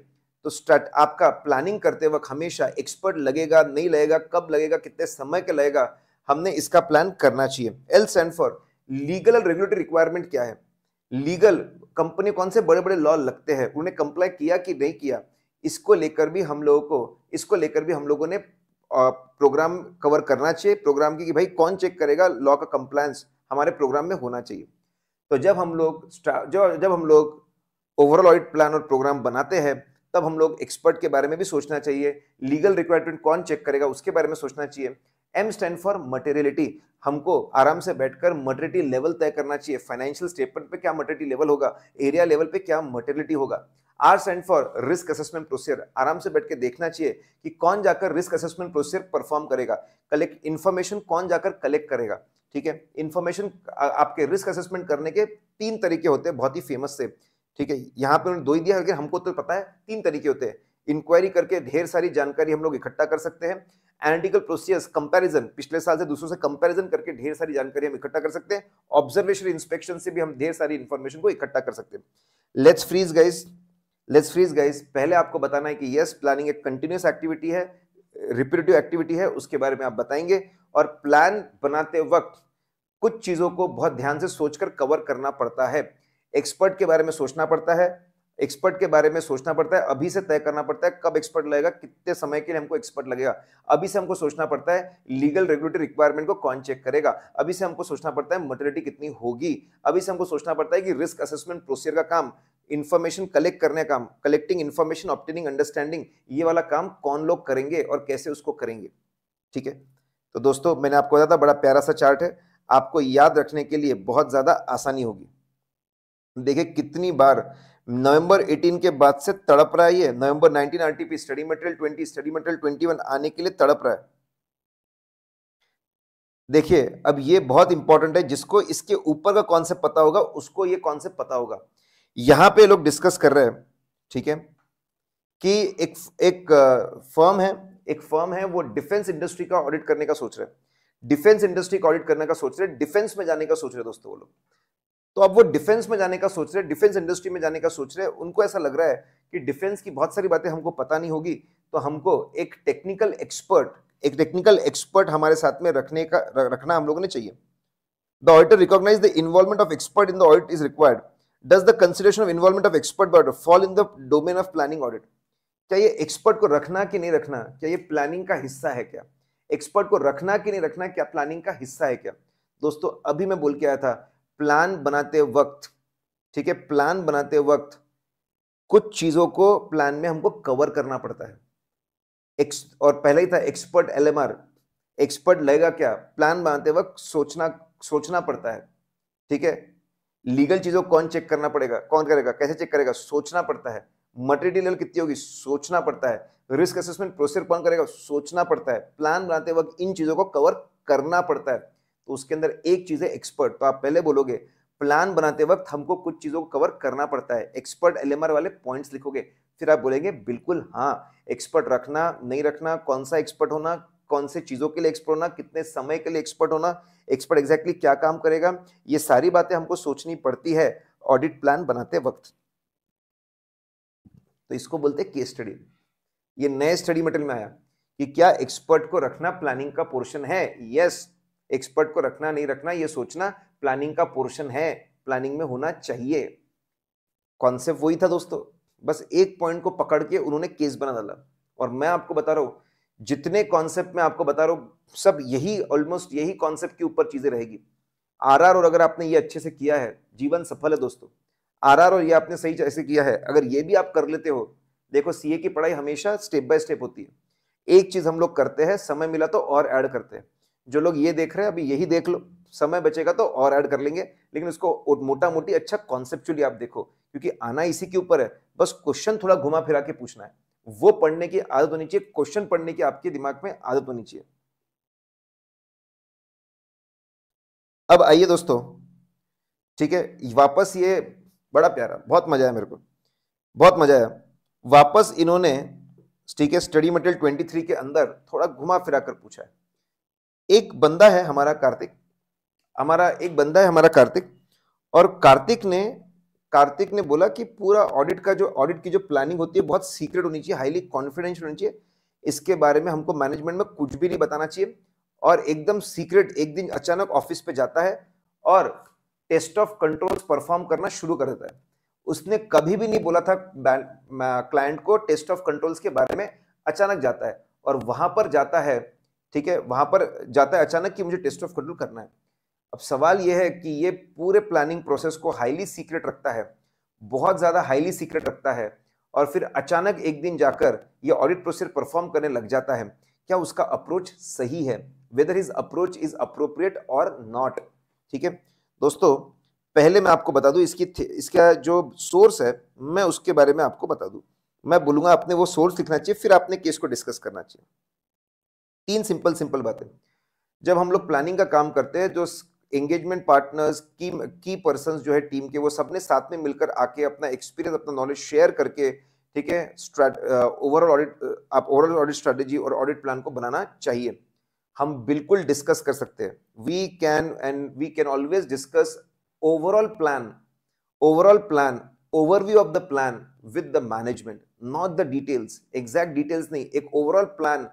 तो स्टार्ट आपका प्लानिंग करते वक्त हमेशा एक्सपर्ट लगेगा नहीं लगेगा कब लगेगा कितने समय के लगेगा हमने इसका प्लान करना चाहिए L stand for legal and regulatory requirement क्या है लीगल कंपनी कौन से बड़े बड़े लॉ लगते हैं उन्हें कंप्लाई किया कि नहीं किया इसको लेकर भी हम लोगों को इसको लेकर भी हम लोगों ने प्रोग्राम कवर करना चाहिए प्रोग्राम की कि भाई कौन चेक करेगा लॉ का कंप्लायंस हमारे प्रोग्राम में होना चाहिए तो जब हम लोग जब जब हम लोग ओवरऑल ऑडिट प्लान और प्रोग्राम बनाते हैं तब हम लोग एक्सपर्ट के बारे में भी सोचना चाहिए लीगल रिक्वायरमेंट कौन चेक करेगा उसके बारे में सोचना चाहिए एम स्टैंड फॉर मटेरियलिटी हमको आराम से बैठकर मटेरिटी लेवल तय करना चाहिए फाइनेंशियल स्टेटमेंट पे क्या मटेरिटी लेवल होगा एरिया लेवल पे क्या मटेरियलिटी होगा R stand for risk assessment procedure आराम से बैठ के देखना चाहिए कि कौन जाकर रिस्क असेसमेंट प्रोसीजर परफॉर्म करेगा कलेक्ट इन्फॉर्मेशन कौन जाकर कलेक्ट करेगा ठीक है इन्फॉर्मेशन आपके रिस्क असेसमेंट करने के तीन तरीके होते हैं बहुत ही फेमस से ठीक है यहाँ पर उन्होंने दो ही दिया लेकिन हमको तो पता है तीन तरीके होते हैं इंक्वायरी करके ढेर सारी जानकारी हम लोग इकट्ठा कर सकते हैं एनालिटिकल प्रोसीजर्स कंपैरिजन पिछले साल से दूसरों से कंपैरिजन करके ढेर सारी जानकारी हम इकट्ठा कर सकते हैं ऑब्जर्वेशन इंस्पेक्शन से भी हम ढेर सारी इंफॉर्मेशन को इकट्ठा कर सकते हैं let's freeze guys let's freeze guys पहले आपको बताना है कि यस प्लानिंग एक कंटिन्यूस एक्टिविटी है रिपीटिव एक्टिविटी है उसके बारे में आप बताएंगे और प्लान बनाते वक्त कुछ चीज़ों को बहुत ध्यान से सोचकर कवर करना पड़ता है एक्सपर्ट के बारे में सोचना पड़ता है एक्सपर्ट के बारे में सोचना पड़ता है अभी से तय करना पड़ता है कब एक्सपर्ट लगेगा कितने समय के लिए हमको एक्सपर्ट लगेगा अभी से हमको सोचना पड़ता है लीगल रेगुलेटरी रिक्वायरमेंट को कौन चेक करेगा अभी से हमको सोचना पड़ता है मोटिलिटी कितनी होगी अभी से हमको सोचना पड़ता है कि रिस्क असेसमेंट प्रोसीजर का काम इन्फॉर्मेशन कलेक्ट करने का काम कलेक्टिंग इन्फॉर्मेशन ऑप्टेनिंग अंडरस्टैंडिंग ये वाला काम कौन लोग करेंगे और कैसे उसको करेंगे ठीक है तो दोस्तों मैंने आपको बताया था बड़ा प्यारा सा चार्ट है आपको याद रखने के लिए बहुत ज़्यादा आसानी होगी देखिए कितनी बार नवंबर 18 के बाद से तड़प रहा है November 19 RTP study material 20 study material 21 आने के लिए तड़प रहा है देखिए अब ये बहुत इंपॉर्टेंट है जिसको इसके ऊपर का कॉन्सेप्ट पता होगा उसको ये कॉन्सेप्ट पता होगा यहां पे लोग डिस्कस कर रहे हैं ठीक है कि एक एक फर्म है एक फर्म है वो डिफेंस इंडस्ट्री का ऑडिट करने का सोच रहे डिफेंस इंडस्ट्री का ऑडिट करने का सोच रहे डिफेंस में जाने का सोच रहे दोस्तों वो लोग तो अब वो डिफेंस में जाने का सोच रहे डिफेंस इंडस्ट्री में जाने का सोच रहे उनको ऐसा लग रहा है कि डिफेंस की बहुत सारी बातें हमको पता नहीं होगी तो हमको एक टेक्निकल एक्सपर्ट एक टेक्निकल एक्सपर्ट हमारे साथ में रखने का रखना हम लोगों ने चाहिए the auditor recognise the involvement of expert in the audit is required does the consideration of involvement of expert border fall in the domain of planning audit क्या ये एक्सपर्ट को रखना कि नहीं रखना क्या ये प्लानिंग का हिस्सा है क्या एक्सपर्ट को रखना कि नहीं रखना क्या प्लानिंग का हिस्सा है क्या दोस्तों अभी मैं बोल के आया था प्लान बनाते वक्त ठीक है प्लान बनाते वक्त कुछ चीजों को प्लान में हमको कवर करना पड़ता है एक्स और पहले ही था एक्सपर्ट एल एक्सपर्ट लगेगा क्या प्लान बनाते वक्त सोचना सोचना पड़ता है ठीक है लीगल चीज़ों को कौन चेक करना पड़ेगा कौन करेगा कैसे चेक करेगा सोचना पड़ता है मटेरियल कितनी होगी सोचना पड़ता है रिस्क असेसमेंट प्रोसीजर कौन करेगा सोचना पड़ता है प्लान बनाते वक्त इन चीज़ों को कवर करना पड़ता है तो उसके अंदर एक चीज़ है एक्सपर्ट तो आप पहले बोलोगे प्लान बनाते वक्त हमको कुछ चीज़ों को कवर करना पड़ता है एक्सपर्ट एल वाले पॉइंट्स लिखोगे फिर आप बोलेंगे बिल्कुल हाँ एक्सपर्ट रखना नहीं रखना कौन सा एक्सपर्ट होना कौन से चीज़ों के लिए एक्सपर्ट होना कितने समय के लिए एक्सपर्ट होना एक्सपर्ट एग्जैक्टली क्या काम करेगा ये सारी बातें हमको सोचनी पड़ती है ऑडिट प्लान बनाते वक्त तो इसको बोलते हैं केस स्टडी ये नए स्टडी मटेरियल में आया कि क्या एक्सपर्ट को रखना प्लानिंग का पोर्शन है यस एक्सपर्ट को रखना नहीं रखना ये सोचना प्लानिंग का पोर्शन है प्लानिंग में होना चाहिए कॉन्सेप्ट वही था दोस्तों बस एक पॉइंट को पकड़ के उन्होंने केस बना डाला और मैं आपको बता रहा हूं जितने कॉन्सेप्ट में आपको बता रहा हूं सब यही ऑलमोस्ट यही कॉन्सेप्ट के ऊपर चीजें रहेगी आर और अगर आपने ये अच्छे से किया है जीवन सफल है दोस्तों आर और ये आपने सही ऐसे किया है अगर ये भी आप कर लेते हो देखो सीए की पढ़ाई हमेशा स्टेप बाय स्टेप होती है एक चीज हम लोग करते हैं समय मिला तो और ऐड करते हैं जो लोग ये देख रहे हैं अभी यही देख लो समय बचेगा तो और ऐड कर लेंगे लेकिन उसको मोटा मोटी अच्छा कॉन्सेप्चुअली आप देखो क्योंकि आना इसी के ऊपर है बस क्वेश्चन थोड़ा घुमा फिरा के पूछना है वो पढ़ने की आदत होनी चाहिए क्वेश्चन पढ़ने की आपके दिमाग में आदत होनी चाहिए अब आइए दोस्तों ठीक है वापस ये बड़ा प्यारा बहुत मजा आया मेरे को बहुत मजा आया वापस इन्होंने ठीक है स्टडी मटेरियल ट्वेंटी थ्री के अंदर थोड़ा घुमा फिरा कर पूछा है एक बंदा है हमारा कार्तिक हमारा एक बंदा है हमारा कार्तिक और कार्तिक ने कार्तिक ने बोला कि पूरा ऑडिट का जो ऑडिट की जो प्लानिंग होती है बहुत सीक्रेट होनी चाहिए हाईली कॉन्फिडेंशियल होनी चाहिए इसके बारे में हमको मैनेजमेंट में कुछ भी नहीं बताना चाहिए और एकदम सीक्रेट एक दिन अचानक ऑफिस पे जाता है और टेस्ट ऑफ कंट्रोल्स परफॉर्म करना शुरू कर देता है उसने कभी भी नहीं बोला था क्लाइंट को टेस्ट ऑफ कंट्रोल्स के बारे में अचानक जाता है और वहां पर जाता है ठीक है वहां पर जाता है अचानक कि मुझे टेस्ट ऑफ कंट्रोल करना है अब सवाल यह है कि ये पूरे प्लानिंग प्रोसेस को हाईली सीक्रेट रखता है बहुत ज़्यादा हाईली सीक्रेट रखता है और फिर अचानक एक दिन जाकर ये ऑडिट प्रोसेस परफॉर्म करने लग जाता है क्या उसका अप्रोच सही है whether is approach is appropriate और नॉट ठीक है दोस्तों पहले मैं आपको बता दूं इसकी इसका जो सोर्स है मैं उसके बारे में आपको बता दूं मैं बोलूंगा आपने वो सोर्स लिखना चाहिए फिर आपने केस को डिस्कस करना चाहिए तीन सिंपल सिंपल बातें जब हम लोग प्लानिंग का काम करते हैं जो एंगेजमेंट पार्टनर्स की की पर्सन जो है टीम के वो सबने साथ में मिलकर आके अपना एक्सपीरियंस अपना नॉलेज शेयर करके ठीक है ओवरऑल ऑडिट uh, uh, आप ओवरऑल ऑडिट स्ट्रेटेजी और ऑडिट प्लान को बनाना चाहिए हम बिल्कुल डिस्कस कर सकते हैं we can and we can always discuss overall plan overall plan overview of the plan with the management not the details exact details नहीं एक ओवरऑल प्लान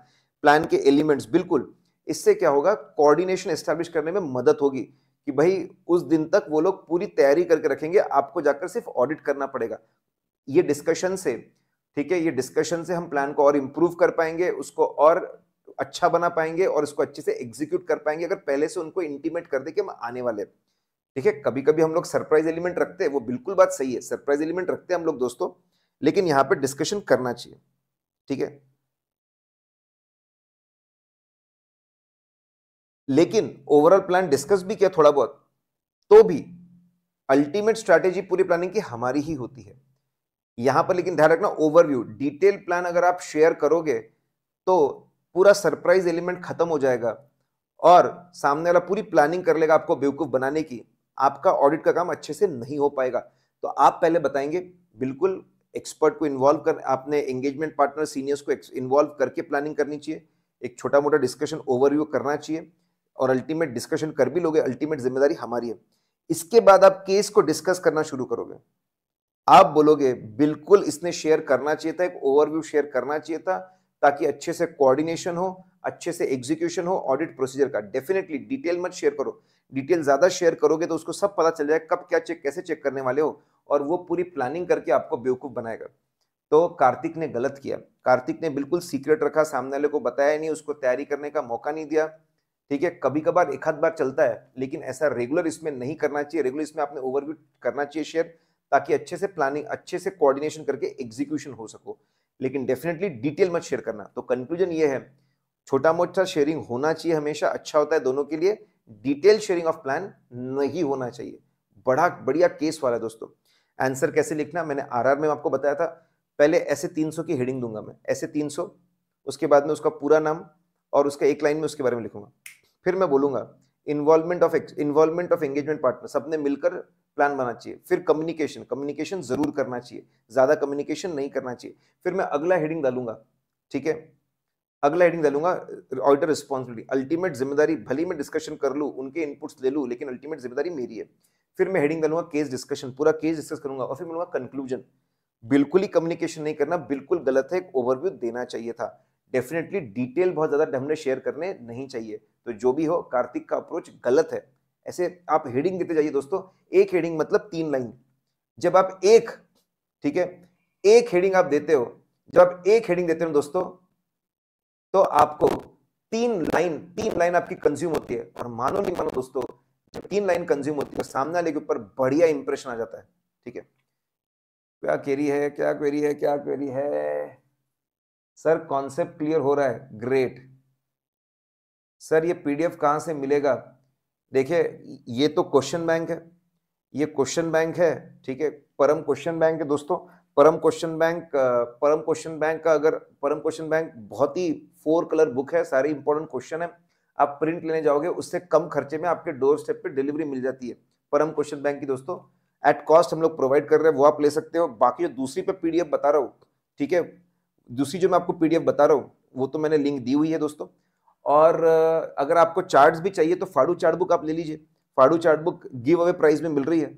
प्लान के एलिमेंट्स बिल्कुल इससे क्या होगा कोऑर्डिनेशन एस्टेब्लिश करने में मदद होगी कि भाई उस दिन तक वो लोग पूरी तैयारी करके रखेंगे आपको जाकर सिर्फ ऑडिट करना पड़ेगा ये डिस्कशन से ठीक है ये डिस्कशन से हम प्लान को और इम्प्रूव कर पाएंगे उसको और अच्छा बना पाएंगे और इसको अच्छे से एग्जीक्यूट कर पाएंगे अगर पहले से उनको इंटीमेट कर दे कि हम आने वाले ठीक है कभी कभी हम लोग सरप्राइज एलिमेंट रखते हैं वो बिल्कुल बात सही है सरप्राइज एलिमेंट रखते हैं हम लोग दोस्तों लेकिन यहाँ पे डिस्कशन करना चाहिए ठीक है लेकिन ओवरऑल प्लान डिस्कस भी किया थोड़ा बहुत तो भी अल्टीमेट स्ट्रैटेजी पूरी प्लानिंग की हमारी ही होती है यहां पर लेकिन ध्यान रखना ओवरव्यू डिटेल प्लान अगर आप शेयर करोगे तो पूरा सरप्राइज एलिमेंट खत्म हो जाएगा और सामने वाला पूरी प्लानिंग कर लेगा आपको बेवकूफ बनाने की आपका ऑडिट का काम अच्छे से नहीं हो पाएगा तो आप पहले बताएंगे बिल्कुल एक्सपर्ट को इन्वॉल्व कर आपने एंगेजमेंट पार्टनर सीनियर्स को इन्वॉल्व करके प्लानिंग करनी चाहिए एक छोटा मोटा डिस्कशन ओवरव्यू करना चाहिए और अल्टीमेट डिस्कशन कर भी लोगे अल्टीमेट जिम्मेदारी हमारी है इसके बाद आप केस को डिस्कस करना शुरू करोगे आप बोलोगे बिल्कुल इसने शेयर करना चाहिए था एक ओवरव्यू शेयर करना चाहिए था ताकि अच्छे से कोऑर्डिनेशन हो अच्छे से एग्जीक्यूशन हो ऑडिट प्रोसीजर का डेफिनेटली डिटेल मत शेयर करो डिटेल ज़्यादा शेयर करोगे तो उसको सब पता चल जाएगा कब क्या चेक कैसे चेक करने वाले हो और वो पूरी प्लानिंग करके आपको बेवकूफ़ बनाएगा तो कार्तिक ने गलत किया कार्तिक ने बिल्कुल सीक्रेट रखा सामने वाले को बताया नहीं उसको तैयारी करने का मौका नहीं दिया ठीक है कभी कभार एक आध बार चलता है लेकिन ऐसा रेगुलर इसमें नहीं करना चाहिए रेगुलर इसमें आपने ओवरव्यू करना चाहिए शेयर ताकि अच्छे से प्लानिंग अच्छे से कोऑर्डिनेशन करके एग्जीक्यूशन हो सको लेकिन डेफिनेटली डिटेल मत शेयर करना तो कंक्लूजन ये है छोटा मोटा शेयरिंग होना चाहिए हमेशा अच्छा होता है दोनों के लिए डिटेल शेयरिंग ऑफ प्लान नहीं होना चाहिए बड़ा बढ़िया केस वाला दोस्तों आंसर कैसे लिखना मैंने आरआर में आपको बताया था पहले ऐसे 300 की हेडिंग दूंगा मैं ऐसे 300 उसके बाद में उसका पूरा नाम और उसका एक लाइन में उसके बारे में लिखूंगा फिर मैं बोलूंगा involvement of involvement of engagement partner सबने मिलकर प्लान बनाना चाहिए फिर कम्युनिकेशन कम्युनिकेशन जरूर करना चाहिए ज़्यादा कम्युनिकेशन नहीं करना चाहिए फिर मैं अगला हेडिंग डालूंगा ठीक है अगला हेडिंग डालूंगा ऑडिटर रिस्पॉन्सिबिलिटी अल्टीमेट जिम्मेदारी भले मैं डिस्कशन कर लूँ उनके इनपुट्स ले लूँ लेकिन अल्टीमेट जिम्मेदारी मेरी है फिर मैं हेडिंग डालूंगा केस डिस्कशन पूरा केस डिस्कस करूंगा और फिर मिलूंगा कंक्लूजन बिल्कुल ही कम्युनिकेशन नहीं करना बिल्कुल गलत है एक ओवरव्यू देना चाहिए था डेफिनेटली डिटेल बहुत ज़्यादा हमने शेयर करने नहीं चाहिए तो जो भी हो कार्तिक का अप्रोच गलत है ऐसे आप हेडिंग देते जाइए दोस्तों एक हेडिंग मतलब तीन लाइन जब आप एक ठीक है एक हेडिंग आप देते हो जब आप एक हेडिंग देते हो दोस्तों तो आपको तीन लाइन तीन लाइन आपकी कंज्यूम होती है और मानो नहीं मानो दोस्तों जब तीन लाइन कंज्यूम होती है तो सामने वाले के ऊपर बढ़िया इंप्रेशन आ जाता है ठीक है क्या क्वेरी है क्या क्वेरी है क्या क्वेरी है सर कॉन्सेप्ट क्लियर हो रहा है ग्रेट सर ये पीडीएफ कहाँ से मिलेगा देखिए ये तो क्वेश्चन बैंक है ये क्वेश्चन बैंक है ठीक है परम क्वेश्चन बैंक है दोस्तों Param question bank Param question bank का अगर परम क्वेश्चन बैंक बहुत ही फोर कलर बुक है सारी इंपॉर्टेंट क्वेश्चन है आप प्रिंट लेने जाओगे उससे कम खर्चे में आपके डोर स्टेप पर डिलीवरी मिल जाती है परम क्वेश्चन बैंक की दोस्तों एट कॉस्ट हम लोग प्रोवाइड कर रहे हैं वो आप ले सकते हो बाकी जो दूसरी पे पीडीएफ बता रहा हूँ ठीक है दूसरी जो मैं आपको पीडीएफ बता रहा हूँ वो तो मैंने लिंक दी हुई है दोस्तों और अगर आपको चार्ट्स भी चाहिए तो फाड़ू चार्ट बुक आप ले लीजिए फाड़ू chart book give away price में मिल रही है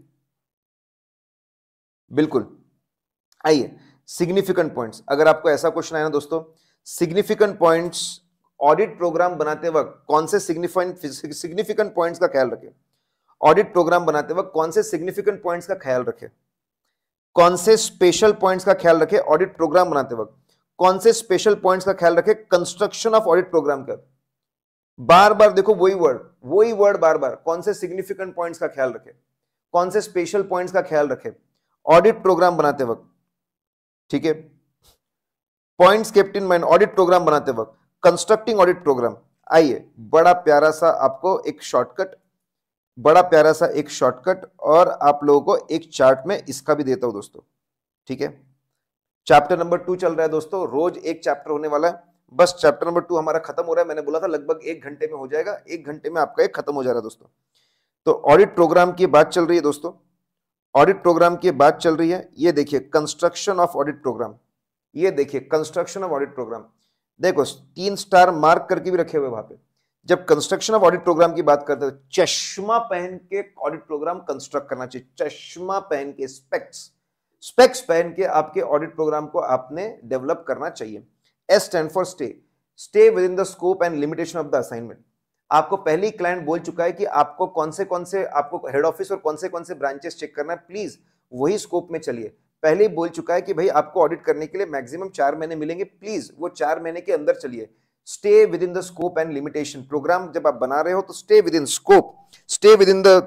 बिल्कुल आइए सिग्निफिकेंट पॉइंट्स अगर आपको ऐसा क्वेश्चन आया ना दोस्तों सिग्निफिकेंट पॉइंट्स ऑडिट प्रोग्राम बनाते वक्त कौन से सिग्निफिकेंट सिग्निफिकेंट पॉइंट्स का ख्याल रखें ऑडिट प्रोग्राम बनाते वक्त कौन से सिग्निफिकेंट पॉइंट्स का ख्याल रखें कौन से स्पेशल पॉइंट्स का ख्याल रखें ऑडिट प्रोग्राम बनाते वक्त कौन से स्पेशल पॉइंट्स का ख्याल रखे कंस्ट्रक्शन ऑफ ऑडिट प्रोग्राम का बार बार देखो वही वर्ड वही वर्ड बार बार कौन से सिग्निफिकेंट पॉइंट्स का ख्याल रखे कौन से स्पेशल पॉइंट्स का ख्याल रखे ऑडिट प्रोग्राम बनाते वक्त ठीक है points kept in mind audit program बनाते वक्त कंस्ट्रक्टिंग ऑडिट प्रोग्राम आइए बड़ा प्यारा सा आपको एक शॉर्टकट बड़ा प्यारा सा एक शॉर्टकट और आप लोगों को एक चार्ट में इसका भी देता हूं दोस्तों ठीक है चैप्टर नंबर टू चल रहा है दोस्तों रोज एक चैप्टर होने वाला है बस चैप्टर नंबर टू हमारा खत्म हो रहा है मैंने बोला था लगभग एक घंटे में हो जाएगा एक घंटे में आपका एक खत्म हो जा रहा है दोस्तों तो ऑडिट प्रोग्राम की बात चल रही है दोस्तों ऑडिट प्रोग्राम की बात चल रही है ये देखिए कंस्ट्रक्शन ऑफ ऑडिट प्रोग्राम ये देखिए कंस्ट्रक्शन ऑफ ऑडिट प्रोग्राम देखो तीन स्टार मार्क करके भी रखे हुए वहां पे जब कंस्ट्रक्शन ऑफ ऑडिट प्रोग्राम की बात करते हैं चश्मा पहन के ऑडिट प्रोग्राम कंस्ट्रक्ट करना चाहिए चश्मा पहन के स्पेक्ट्स स्पेक्स पहन के आपके ऑडिट प्रोग्राम को आपने डेवलप करना चाहिए S stand for stay stay within the scope and limitation of the assignment आपको पहले ही क्लाइंट बोल चुका है कि आपको कौन से कौन से आपको हेड ऑफिस और कौन से कौन से ब्रांचेस चेक करना है प्लीज वही स्कोप में चलिए पहले ही बोल चुका है कि भाई आपको ऑडिट करने के लिए मैक्सिमम चार महीने मिलेंगे प्लीज वो चार महीने के अंदर चलिए stay within the scope and limitation program जब आप बना रहे हो तो stay within scope stay within the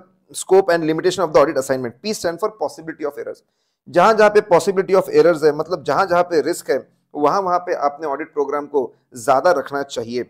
scope and limitation of the audit assignment P stand for possibility of errors जहाँ जहाँ पे पॉसिबिलिटी ऑफ एरर्स है मतलब जहाँ जहाँ पे रिस्क है वहाँ वहाँ पे आपने ऑडिट प्रोग्राम को ज़्यादा रखना चाहिए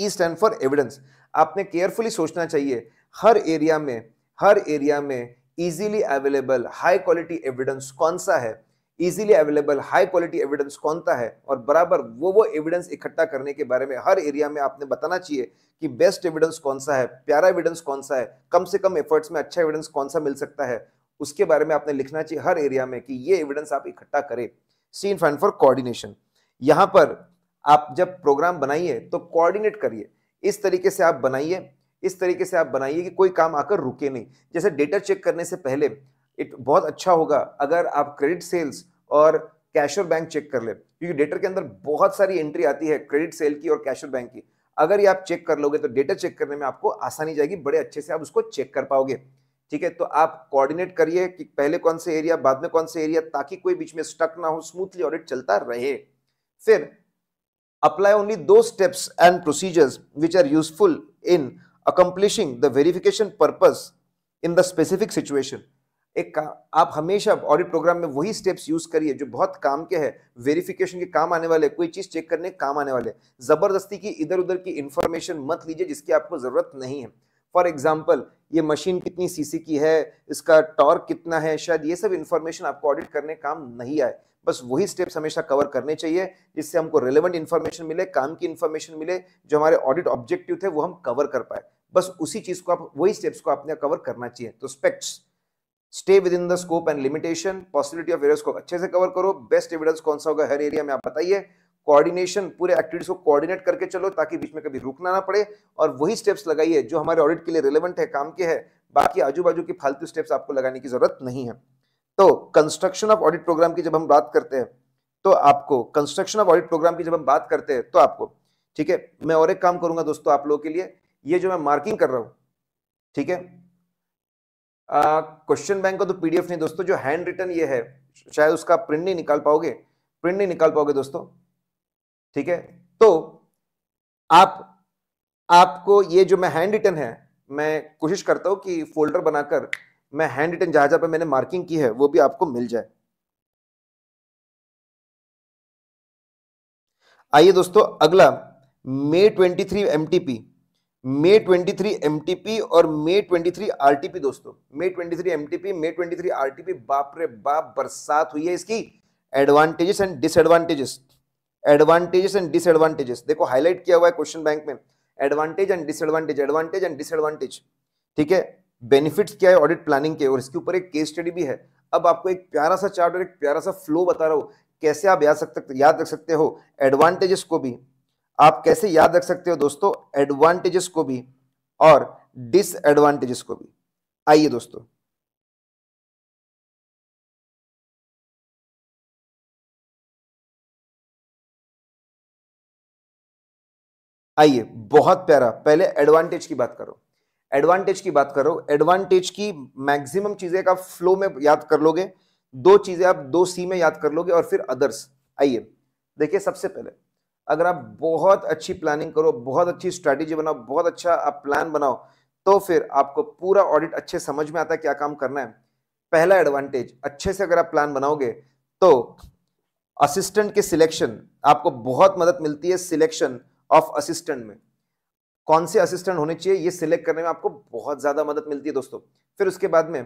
ई स्टैंड फॉर एविडेंस आपने केयरफुली सोचना चाहिए हर एरिया में हर एरिया में easily available high quality evidence कौन सा है easily available high quality evidence कौन सा है और बराबर वो वो एविडेंस इकट्ठा करने के बारे में हर एरिया में आपने बताना चाहिए कि बेस्ट एविडेंस कौन सा है प्यारा एविडेंस कौन सा है कम से कम एफर्ट्स में अच्छा एविडेंस कौन सा मिल सकता है उसके बारे में आपने लिखना चाहिए हर एरिया में कि ये एविडेंस आप इकट्ठा करें सीन फाइन फॉर कोऑर्डिनेशन यहां पर आप जब प्रोग्राम बनाइए तो कोऑर्डिनेट करिए इस तरीके से आप बनाइए इस तरीके से आप बनाइए कि कोई काम आकर रुके नहीं जैसे डेटा चेक करने से पहले इट बहुत अच्छा होगा अगर आप क्रेडिट सेल्स और कैशर बैंक चेक कर ले क्योंकि डेटर के अंदर बहुत सारी एंट्री आती है क्रेडिट सेल की और कैशर बैंक की अगर ये आप चेक कर लोगे तो डेटा चेक करने में आपको आसानी जाएगी बड़े अच्छे से आप उसको चेक कर पाओगे ठीक है तो आप कोऑर्डिनेट करिए कि पहले कौन से एरिया बाद में कौन से एरिया ताकि कोई बीच में स्टक ना हो स्मूथली ऑडिट चलता रहे फिर अप्लाई ओनली दो steps and procedures which are useful in accomplishing the verification purpose in the specific situation एक आप हमेशा ऑडिट प्रोग्राम में वही स्टेप्स यूज करिए जो बहुत काम के हैं वेरिफिकेशन के काम आने वाले कोई चीज चेक करने काम आने वाले जबरदस्ती की इधर उधर की इंफॉर्मेशन मत लीजिए जिसकी आपको जरूरत नहीं है फॉर एग्जाम्पल ये मशीन कितनी सीसी की है इसका टॉर्क कितना है शायद ये सब इन्फॉर्मेशन आपको ऑडिट करने काम नहीं आए बस वही स्टेप्स हमेशा कवर करने चाहिए जिससे हमको रिलेवेंट इन्फॉर्मेशन मिले काम की इन्फॉर्मेशन मिले जो हमारे ऑडिट ऑब्जेक्टिव थे वो हम कवर कर पाए बस उसी चीज को आप वही स्टेप्स को आपने कवर करना चाहिए तो aspects stay within the scope and limitation possibility of areas को अच्छे से कवर करो बेस्ट एविडेंस कौन सा होगा हर एरिया में आप बताइए कोऑर्डिनेशन पूरे एक्टिविटीज को कोऑर्डिनेट करके चलो ताकि बीच में कभी रुकना ना पड़े और वही स्टेप्स लगाइए जो हमारे ऑडिट के लिए रिलेवेंट है काम के है बाकी आजू बाजू की फालतू स्टेप्स आपको लगाने की जरूरत नहीं है तो कंस्ट्रक्शन ऑफ ऑडिट प्रोग्राम की जब हम बात करते हैं तो आपको कंस्ट्रक्शन ऑफ ऑडिट प्रोग्राम की जब हम बात करते हैं तो आपको ठीक है मैं और एक काम करूंगा दोस्तों आप लोगों के लिए ये जो मैं मार्किंग कर रहा हूं ठीक है क्वेश्चन बैंक का तो पीडीएफ नहीं दोस्तों जो हैंड रिटर्न ये है शायद उसका प्रिंट नहीं निकाल पाओगे प्रिंट नहीं निकाल पाओगे दोस्तों ठीक है तो आप आपको ये जो मैं हैंड रिटन है मैं कोशिश करता हूं कि फोल्डर बनाकर मैं हैंड रिटन जहां जहां पर मैंने मार्किंग की है वो भी आपको मिल जाए आइए दोस्तों अगला May 23 three M T P May twenty three M T P और May twenty three R T P दोस्तों May twenty three M T P May twenty three R T P बाप रे बाप बरसात हुई है इसकी advantages and disadvantages advantages and disadvantages देखो हाईलाइट किया हुआ है क्वेश्चन बैंक में advantage and disadvantage advantage and disadvantage ठीक है बेनिफिट्स क्या है ऑडिट प्लानिंग के और इसके ऊपर एक केस स्टडी भी है अब आपको एक प्यारा सा चार्ट और एक प्यारा सा फ्लो बता रहा हूं कैसे आप याद सकते याद रख सकते हो एडवांटेजेस को भी आप कैसे याद रख सकते हो दोस्तों एडवांटेजेस को भी और डिसएडवांटेजेस को भी आइए दोस्तों आइए बहुत प्यारा पहले एडवांटेज की बात करो एडवांटेज की बात करो एडवांटेज की मैक्सिमम चीजें आप फ्लो में याद कर लोगे दो चीजें आप दो सी में याद कर लोगे और फिर अदर्स आइए देखिए सबसे पहले अगर आप बहुत अच्छी प्लानिंग करो बहुत अच्छी स्ट्रैटेजी बनाओ बहुत अच्छा आप प्लान बनाओ तो फिर आपको पूरा ऑडिट अच्छे समझ में आता है क्या काम करना है पहला एडवांटेज अच्छे से अगर आप प्लान बनाओगे तो असिस्टेंट के सिलेक्शन आपको बहुत मदद मिलती है सिलेक्शन ऑफ असिस्टेंट में कौन से असिस्टेंट होने चाहिए ये सिलेक्ट करने में आपको बहुत ज़्यादा मदद मिलती है दोस्तों फिर उसके बाद में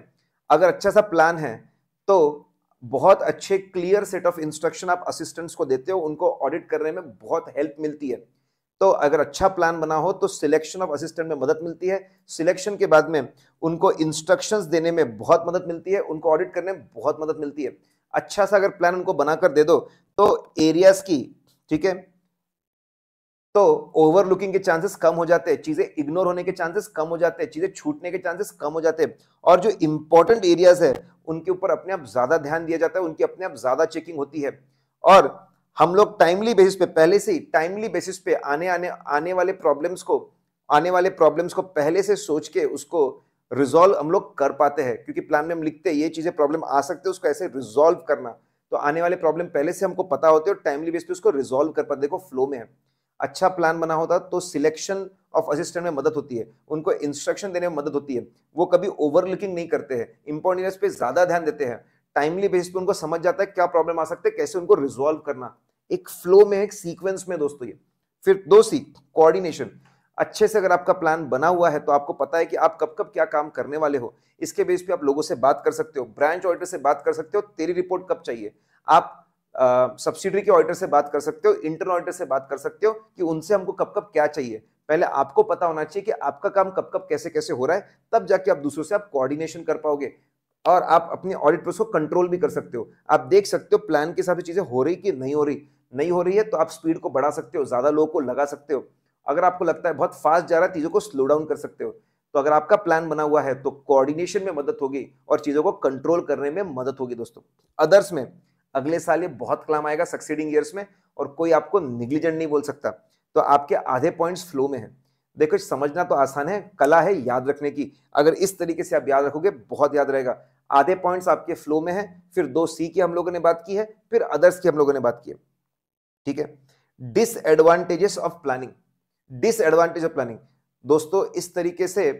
अगर अच्छा सा प्लान है तो बहुत अच्छे क्लियर सेट ऑफ इंस्ट्रक्शन आप असिस्टेंट्स को देते हो उनको ऑडिट करने में बहुत हेल्प मिलती है तो अगर अच्छा प्लान बना हो तो सिलेक्शन ऑफ असिस्टेंट में मदद मिलती है सिलेक्शन के बाद में उनको इंस्ट्रक्शंस देने में बहुत मदद मिलती है उनको ऑडिट करने में बहुत मदद मिलती है अच्छा सा अगर प्लान उनको बनाकर दे दो तो एरियाज की ठीक है तो ओवरलुकिंग के चांसेस कम हो जाते हैं चीजें इग्नोर होने के चांसेस कम हो जाते हैं चीजें छूटने के चांसेस कम हो जाते हैं और जो इंपॉर्टेंट एरियाज है उनके ऊपर अपने आप ज्यादा ध्यान दिया जाता है उनकी अपने आप ज्यादा चेकिंग होती है और हम लोग टाइमली बेसिस पे पहले से ही टाइमली बेसिस पे आने आने आने वाले प्रॉब्लम्स को आने वाले प्रॉब्लम्स को पहले से सोच के उसको रिजॉल्व हम लोग कर पाते हैं क्योंकि प्लान में हम लिखते हैं ये चीजें प्रॉब्लम आ सकते हैं उसको ऐसे रिजॉल्व करना तो आने वाले प्रॉब्लम पहले से हमको पता होते हैं और टाइमली बेस पे उसको रिजॉल्व कर पाते देखो फ्लो में है अच्छा प्लान बना होता तो सिलेक्शन ऑफ असिस्टेंट में मदद होती है उनको इंस्ट्रक्शन देने में मदद होती है वो कभी ओवरलुकिंग नहीं करते हैं इंपॉर्टेंस पे ज्यादा ध्यान देते हैं टाइमली बेसिस पे उनको समझ जाता है क्या प्रॉब्लम आ सकते हैं कैसे उनको रिजोल्व करना एक फ्लो में एक सीक्वेंस में दोस्तों ये फिर दो सी कोऑर्डिनेशन अच्छे से अगर आपका प्लान बना हुआ है तो आपको पता है कि आप कब कब क्या काम करने वाले हो इसके बेस पे आप लोगों से बात कर सकते हो ब्रांच ऑडिटर से बात कर सकते हो तेरी रिपोर्ट कब चाहिए आप सब्सिडरी के ऑडिटर से बात कर सकते हो इंटरनल ऑडिटर से बात कर सकते हो कि उनसे हमको कब कब क्या चाहिए पहले आपको पता होना चाहिए कि आपका काम कब कब कैसे कैसे हो रहा है तब जाके आप दूसरों से आप कोऑर्डिनेशन कर पाओगे और आप अपने ऑडिट प्रोसेस को कंट्रोल भी कर सकते हो आप देख सकते हो प्लान के हिसाब से चीज़ें हो रही कि नहीं हो रही नहीं हो रही है तो आप स्पीड को बढ़ा सकते हो ज़्यादा लोगों को लगा सकते हो अगर आपको लगता है बहुत फास्ट जा रहा है चीज़ों को स्लो डाउन कर सकते हो तो अगर आपका प्लान बना हुआ है तो कोऑर्डिनेशन में मदद होगी और चीज़ों को कंट्रोल करने में मदद होगी दोस्तों अदर्स में अगले साल ये बहुत कलाम आएगा सक्सीडिंग ईयर्स में और कोई आपको निग्लिजेंट नहीं बोल सकता तो आपके आधे पॉइंट्स फ्लो में है देखो समझना तो आसान है कला है याद रखने की अगर इस तरीके से आप याद रखोगे बहुत याद रहेगा आधे पॉइंट्स आपके फ्लो में है फिर दो सी की हम लोगों ने बात की है फिर अदर्स की हम लोगों ने बात की है ठीक है disadvantages of planning disadvantage of planning दोस्तों इस तरीके से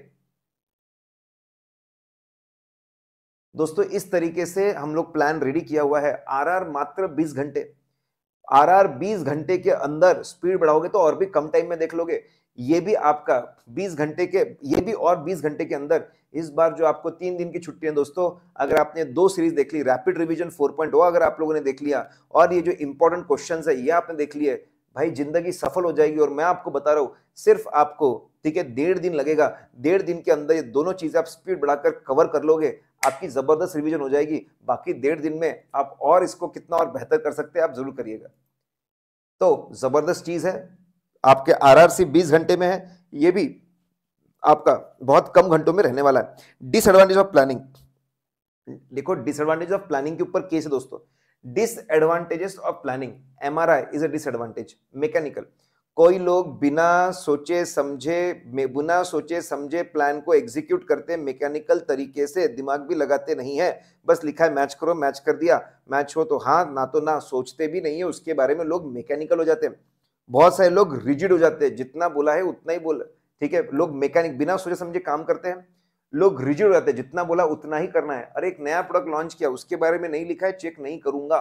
दोस्तों इस तरीके से हम लोग प्लान रेडी किया हुआ है आरआर मात्र 20 घंटे आरआर 20 घंटे के अंदर स्पीड बढ़ाओगे तो और भी कम टाइम में देख लोगे ये भी आपका 20 घंटे के ये भी और 20 घंटे के अंदर इस बार जो आपको तीन दिन की छुट्टी है दोस्तों अगर आपने दो सीरीज देख ली रैपिड रिवीजन 4.0 अगर आप लोगों ने देख लिया और ये जो इंपॉर्टेंट क्वेश्चन है ये आपने देख लिया भाई जिंदगी सफल हो जाएगी और मैं आपको बता रहा हूँ सिर्फ आपको ठीक है डेढ़ दिन लगेगा डेढ़ दिन के अंदर ये दोनों चीजें आप स्पीड बढ़ाकर कवर कर लोगे आपकी ज़बरदस्त रिवीजन हो जाएगी बाकी डेढ़ दिन में आप और इसको कितना और बेहतर कर सकते हैं आप ज़रूर करिएगा तो ज़बरदस्त चीज़ है आपके आर आर सी बीस घंटे में है ये भी आपका बहुत कम घंटों में रहने वाला है डिसएडवांटेज ऑफ प्लानिंग देखो डिसएडवांटेज ऑफ प्लानिंग के ऊपर केस है दोस्तों disadvantages of planning MRI is a disadvantage mechanical कोई लोग बिना सोचे समझे बिना सोचे समझे प्लान को एग्जीक्यूट करते मैकेनिकल तरीके से दिमाग भी लगाते नहीं है बस लिखा है मैच करो मैच कर दिया मैच हो तो हाँ ना तो ना सोचते भी नहीं है उसके बारे में लोग मैकेनिकल हो जाते हैं बहुत सारे लोग रिजिड हो जाते हैं जितना बोला है उतना ही बोल ठीक है लोग मैकेनिक बिना सोचे समझे काम करते हैं लोग रिजिड हो जाते हैं जितना बोला उतना ही करना है अरे एक नया प्रोडक्ट लॉन्च किया उसके बारे में नहीं लिखा है चेक नहीं करूंगा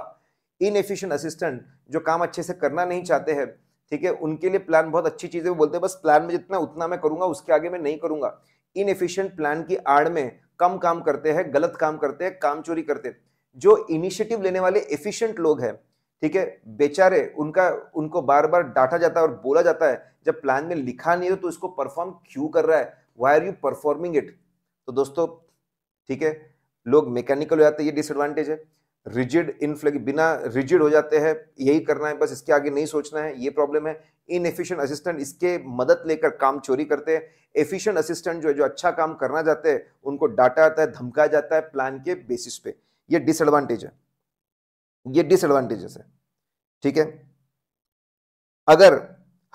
इनएफिशिएंट असिस्टेंट जो काम अच्छे से करना नहीं चाहते हैं ठीक है उनके लिए प्लान बहुत अच्छी चीज़ है बोलते हैं बस प्लान में जितना उतना मैं करूंगा उसके आगे मैं नहीं करूंगा एफिशियंट प्लान की आड़ में कम काम करते हैं गलत काम करते हैं काम चोरी करते हैं जो इनिशिएटिव लेने वाले एफिशिएंट लोग हैं ठीक है बेचारे उनका उनको बार बार डांटा जाता है और बोला जाता है जब प्लान में लिखा नहीं है तो, तो इसको परफॉर्म क्यों कर रहा है why are you performing it तो दोस्तों ठीक है लोग मैकेनिकल हो जाते हैं ये डिसएडवांटेज है रिजिड इनफ्लेक् बिना रिजिड हो जाते हैं यही करना है बस इसके आगे नहीं सोचना है ये प्रॉब्लम है इनएफिशिएंट असिस्टेंट इसके मदद लेकर काम चोरी करते हैं एफिशियंट असिस्टेंट जो है जो अच्छा काम करना चाहते हैं उनको डाटा आता है धमकाया जाता है प्लान के बेसिस पे ये डिसएडवांटेज है ये डिसएडवांटेजेस है ठीक है अगर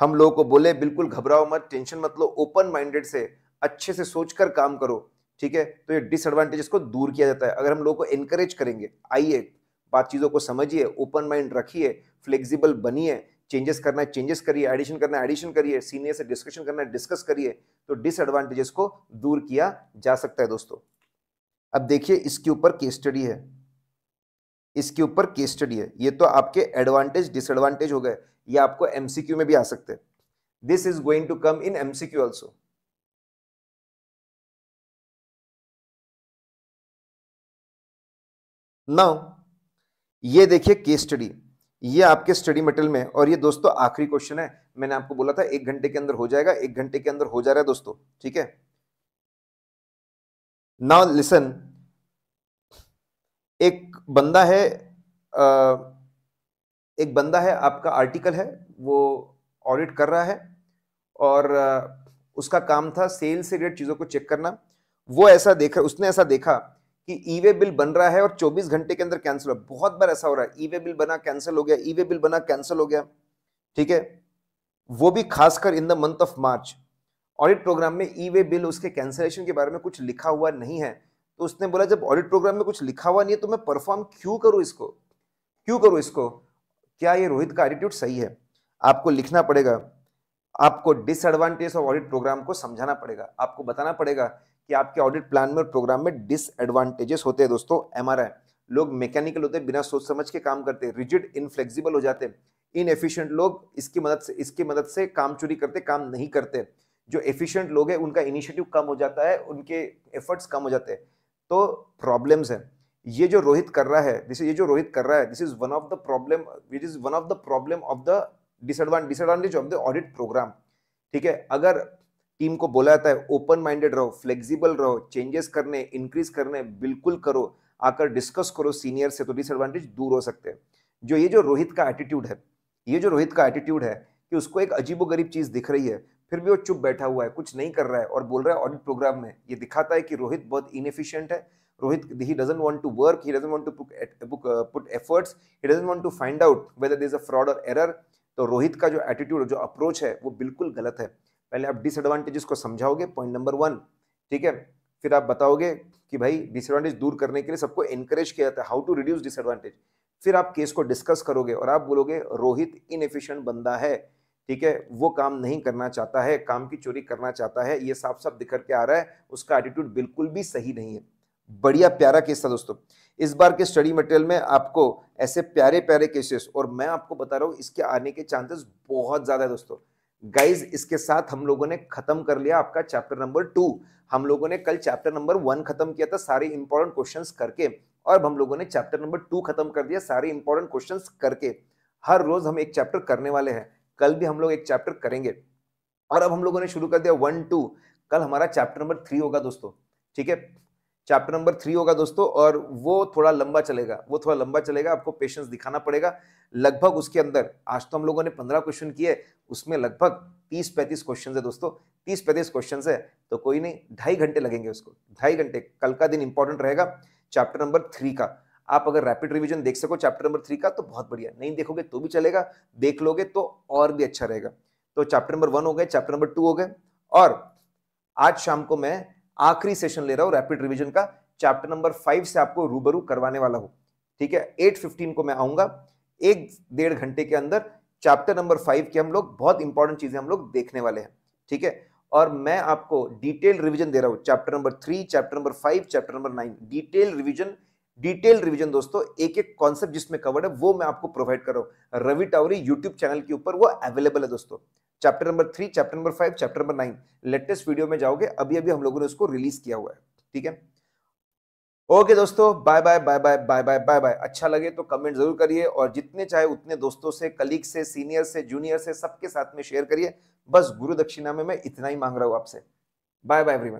हम लोगों को बोले बिल्कुल घबराओ मत टेंशन मत लो ओपन माइंडेड से अच्छे से सोचकर काम करो ठीक है तो ये डिसएडवांटेजेस को दूर किया जाता है अगर हम लोग को इनकरेज करेंगे आइए बात चीज़ों को समझिए ओपन माइंड रखिए फ्लेक्सिबल बनिए चेंजेस करना है चेंजेस करिए एडिशन करना है एडिशन करिए सीनियर से डिस्कशन करना है डिस्कस करिए तो डिसएडवांटेजेस को दूर किया जा सकता है दोस्तों अब देखिए इसके ऊपर केस स्टडी है इसके ऊपर केस स्टडी है ये तो आपके एडवांटेज डिसएडवांटेज हो गए ये आपको एमसीक्यू में भी आ सकते हैं this is going to come in MCQ also now ये देखिए केस स्टडी ये आपके स्टडी मटेरियल में और ये दोस्तों आखिरी क्वेश्चन है मैंने आपको बोला था एक घंटे के अंदर हो जाएगा एक घंटे के अंदर हो जा रहा है दोस्तों ठीक है नाउ लिसन एक बंदा है आ, एक बंदा है आपका आर्टिकल है वो ऑडिट कर रहा है और आ, उसका काम था सेल से रिलेटेड चीज़ों को चेक करना वो ऐसा देखा उसने ऐसा देखा कि ई वे बिल बन रहा है और 24 घंटे के अंदर कैंसिल बहुत बार ऐसा हो रहा है ई वे बिल बना कैंसिल हो गया ई वे बिल बना कैंसिल हो गया ठीक है वो भी खासकर in the month of March audit program में ई वे बिल उसके कैंसिलेशन के बारे में कुछ लिखा हुआ नहीं है तो उसने बोला जब ऑडिट प्रोग्राम में कुछ लिखा हुआ नहीं है तो मैं परफॉर्म क्यों करूँ इसको क्यों करूँ इसको क्या ये रोहित का एटीट्यूड सही है आपको लिखना पड़ेगा आपको डिसएडवांटेज ऑफ ऑडिट प्रोग्राम को समझाना पड़ेगा आपको बताना पड़ेगा कि आपके ऑडिट प्लान में प्रोग्राम में डिसएडवांटेजेस होते हैं दोस्तों एम लोग मैकेनिकल होते हैं बिना सोच समझ के काम करते हैं रिजिड इनफ्लेक्सिबल हो जाते हैं इनएफिशिएंट लोग इसकी मदद से इसकी मदद से काम चोरी करते काम नहीं करते जो एफिशिएंट लोग हैं उनका इनिशिएटिव कम हो जाता है उनके एफर्ट्स कम हो जाते हैं तो प्रॉब्लम्स हैं ये जो रोहित कर रहा है दिस ये जो रोहित कर रहा है this is one of the problem which is one of the problem of the disadvantage of the audit program ठीक है अगर टीम को बोला जाता है ओपन माइंडेड रहो फ्लेक्सिबल रहो चेंजेस करने इंक्रीज करने बिल्कुल करो आकर डिस्कस करो सीनियर से तो डिसएडवांटेज दूर हो सकते हैं जो ये जो रोहित का एटीट्यूड है ये जो रोहित का एटीट्यूड है कि उसको एक गरीब चीज़ दिख रही है फिर भी वो चुप बैठा हुआ है कुछ नहीं कर रहा है और बोल रहा है ऑडिट प्रोग्राम में ये दिखाता है कि रोहित बहुत इनफिशियंट है Rohit he doesn't want to work he doesn't want to put efforts he doesn't want to find out whether there is a fraud और एरर तो रोहित का जो एटीट्यूड जो अप्रोच है वो बिल्कुल गलत है पहले आप डिसएडवांटेजेस को समझाओगे पॉइंट नंबर वन ठीक है फिर आप बताओगे कि भाई डिसएडवांटेज दूर करने के लिए सबको एनकरेज किया जाता है हाउ टू रिड्यूस डिसएडवांटेज फिर आप केस को डिस्कस करोगे और आप बोलोगे रोहित इनएफिशिएंट बंदा है ठीक है वो काम नहीं करना चाहता है काम की चोरी करना चाहता है ये साफ साफ दिखर के आ रहा है उसका एटीट्यूड बिल्कुल भी सही नहीं है बढ़िया प्यारा केस था दोस्तों इस बार के स्टडी मटेरियल में आपको ऐसे प्यारे प्यारे केसेस और मैं आपको बता रहा हूँ इसके आने के चांसेस बहुत ज़्यादा है दोस्तों गाइज इसके साथ हम लोगों ने खत्म कर लिया आपका चैप्टर नंबर टू हम लोगों ने कल चैप्टर नंबर वन खत्म किया था सारे इंपॉर्टेंट क्वेश्चन करके और अब हम लोगों ने चैप्टर नंबर टू खत्म कर दिया सारे इंपॉर्टेंट क्वेश्चन करके हर रोज हम एक चैप्टर करने वाले हैं कल भी हम लोग एक चैप्टर करेंगे और अब हम लोगों ने शुरू कर दिया वन टू कल हमारा चैप्टर नंबर थ्री होगा दोस्तों ठीक है चैप्टर नंबर थ्री होगा दोस्तों और वो थोड़ा लंबा चलेगा वो थोड़ा लंबा चलेगा आपको पेशेंस दिखाना पड़ेगा लगभग उसके अंदर आज तो हम लोगों ने पंद्रह क्वेश्चन किए उसमें लगभग तीस पैंतीस क्वेश्चन है दोस्तों तीस पैंतीस क्वेश्चन है तो कोई नहीं ढाई घंटे लगेंगे उसको ढाई घंटे कल का दिन इंपॉर्टेंट रहेगा चैप्टर नंबर थ्री का आप अगर रैपिड रिविजन देख सको चैप्टर नंबर थ्री का तो बहुत बढ़िया नहीं देखोगे तो भी चलेगा देख लोगे तो और भी अच्छा रहेगा तो चैप्टर नंबर वन हो गए चैप्टर नंबर टू हो गए और आज शाम को मैं आखिरी सेशन ले रहा हूँ रैपिड रिविजन का चैप्टर नंबर फाइव से आपको रूबरू करवाने वाला हूँ ठीक है एट फिफ्टीन को मैं आऊंगा एक डेढ़ घंटे के अंदर चैप्टर नंबर फाइव के हम लोग बहुत इंपॉर्टेंट चीजें हम लोग देखने वाले हैं ठीक है और मैं आपको डिटेल रिवीजन दे रहा हूं chapter number three chapter number five chapter number nine detail revision detail revision दोस्तों एक एक कॉन्सेप्ट जिसमें कवर्ड है वो मैं आपको प्रोवाइड कर रहा हूं रवि टावरी यूट्यूब चैनल के ऊपर वो अवेलेबल है दोस्तों chapter number three chapter number five chapter number nine latest video में जाओगे अभी अभी हम लोगों ने उसको रिलीज किया हुआ है ठीक है ओके दोस्तों bye bye bye bye bye bye bye bye अच्छा लगे तो कमेंट जरूर करिए और जितने चाहे उतने दोस्तों से कलीग से सीनियर से जूनियर से सबके साथ में शेयर करिए बस गुरु दक्षिणा में मैं इतना ही मांग रहा हूं आपसे बाय बाय एवरीवन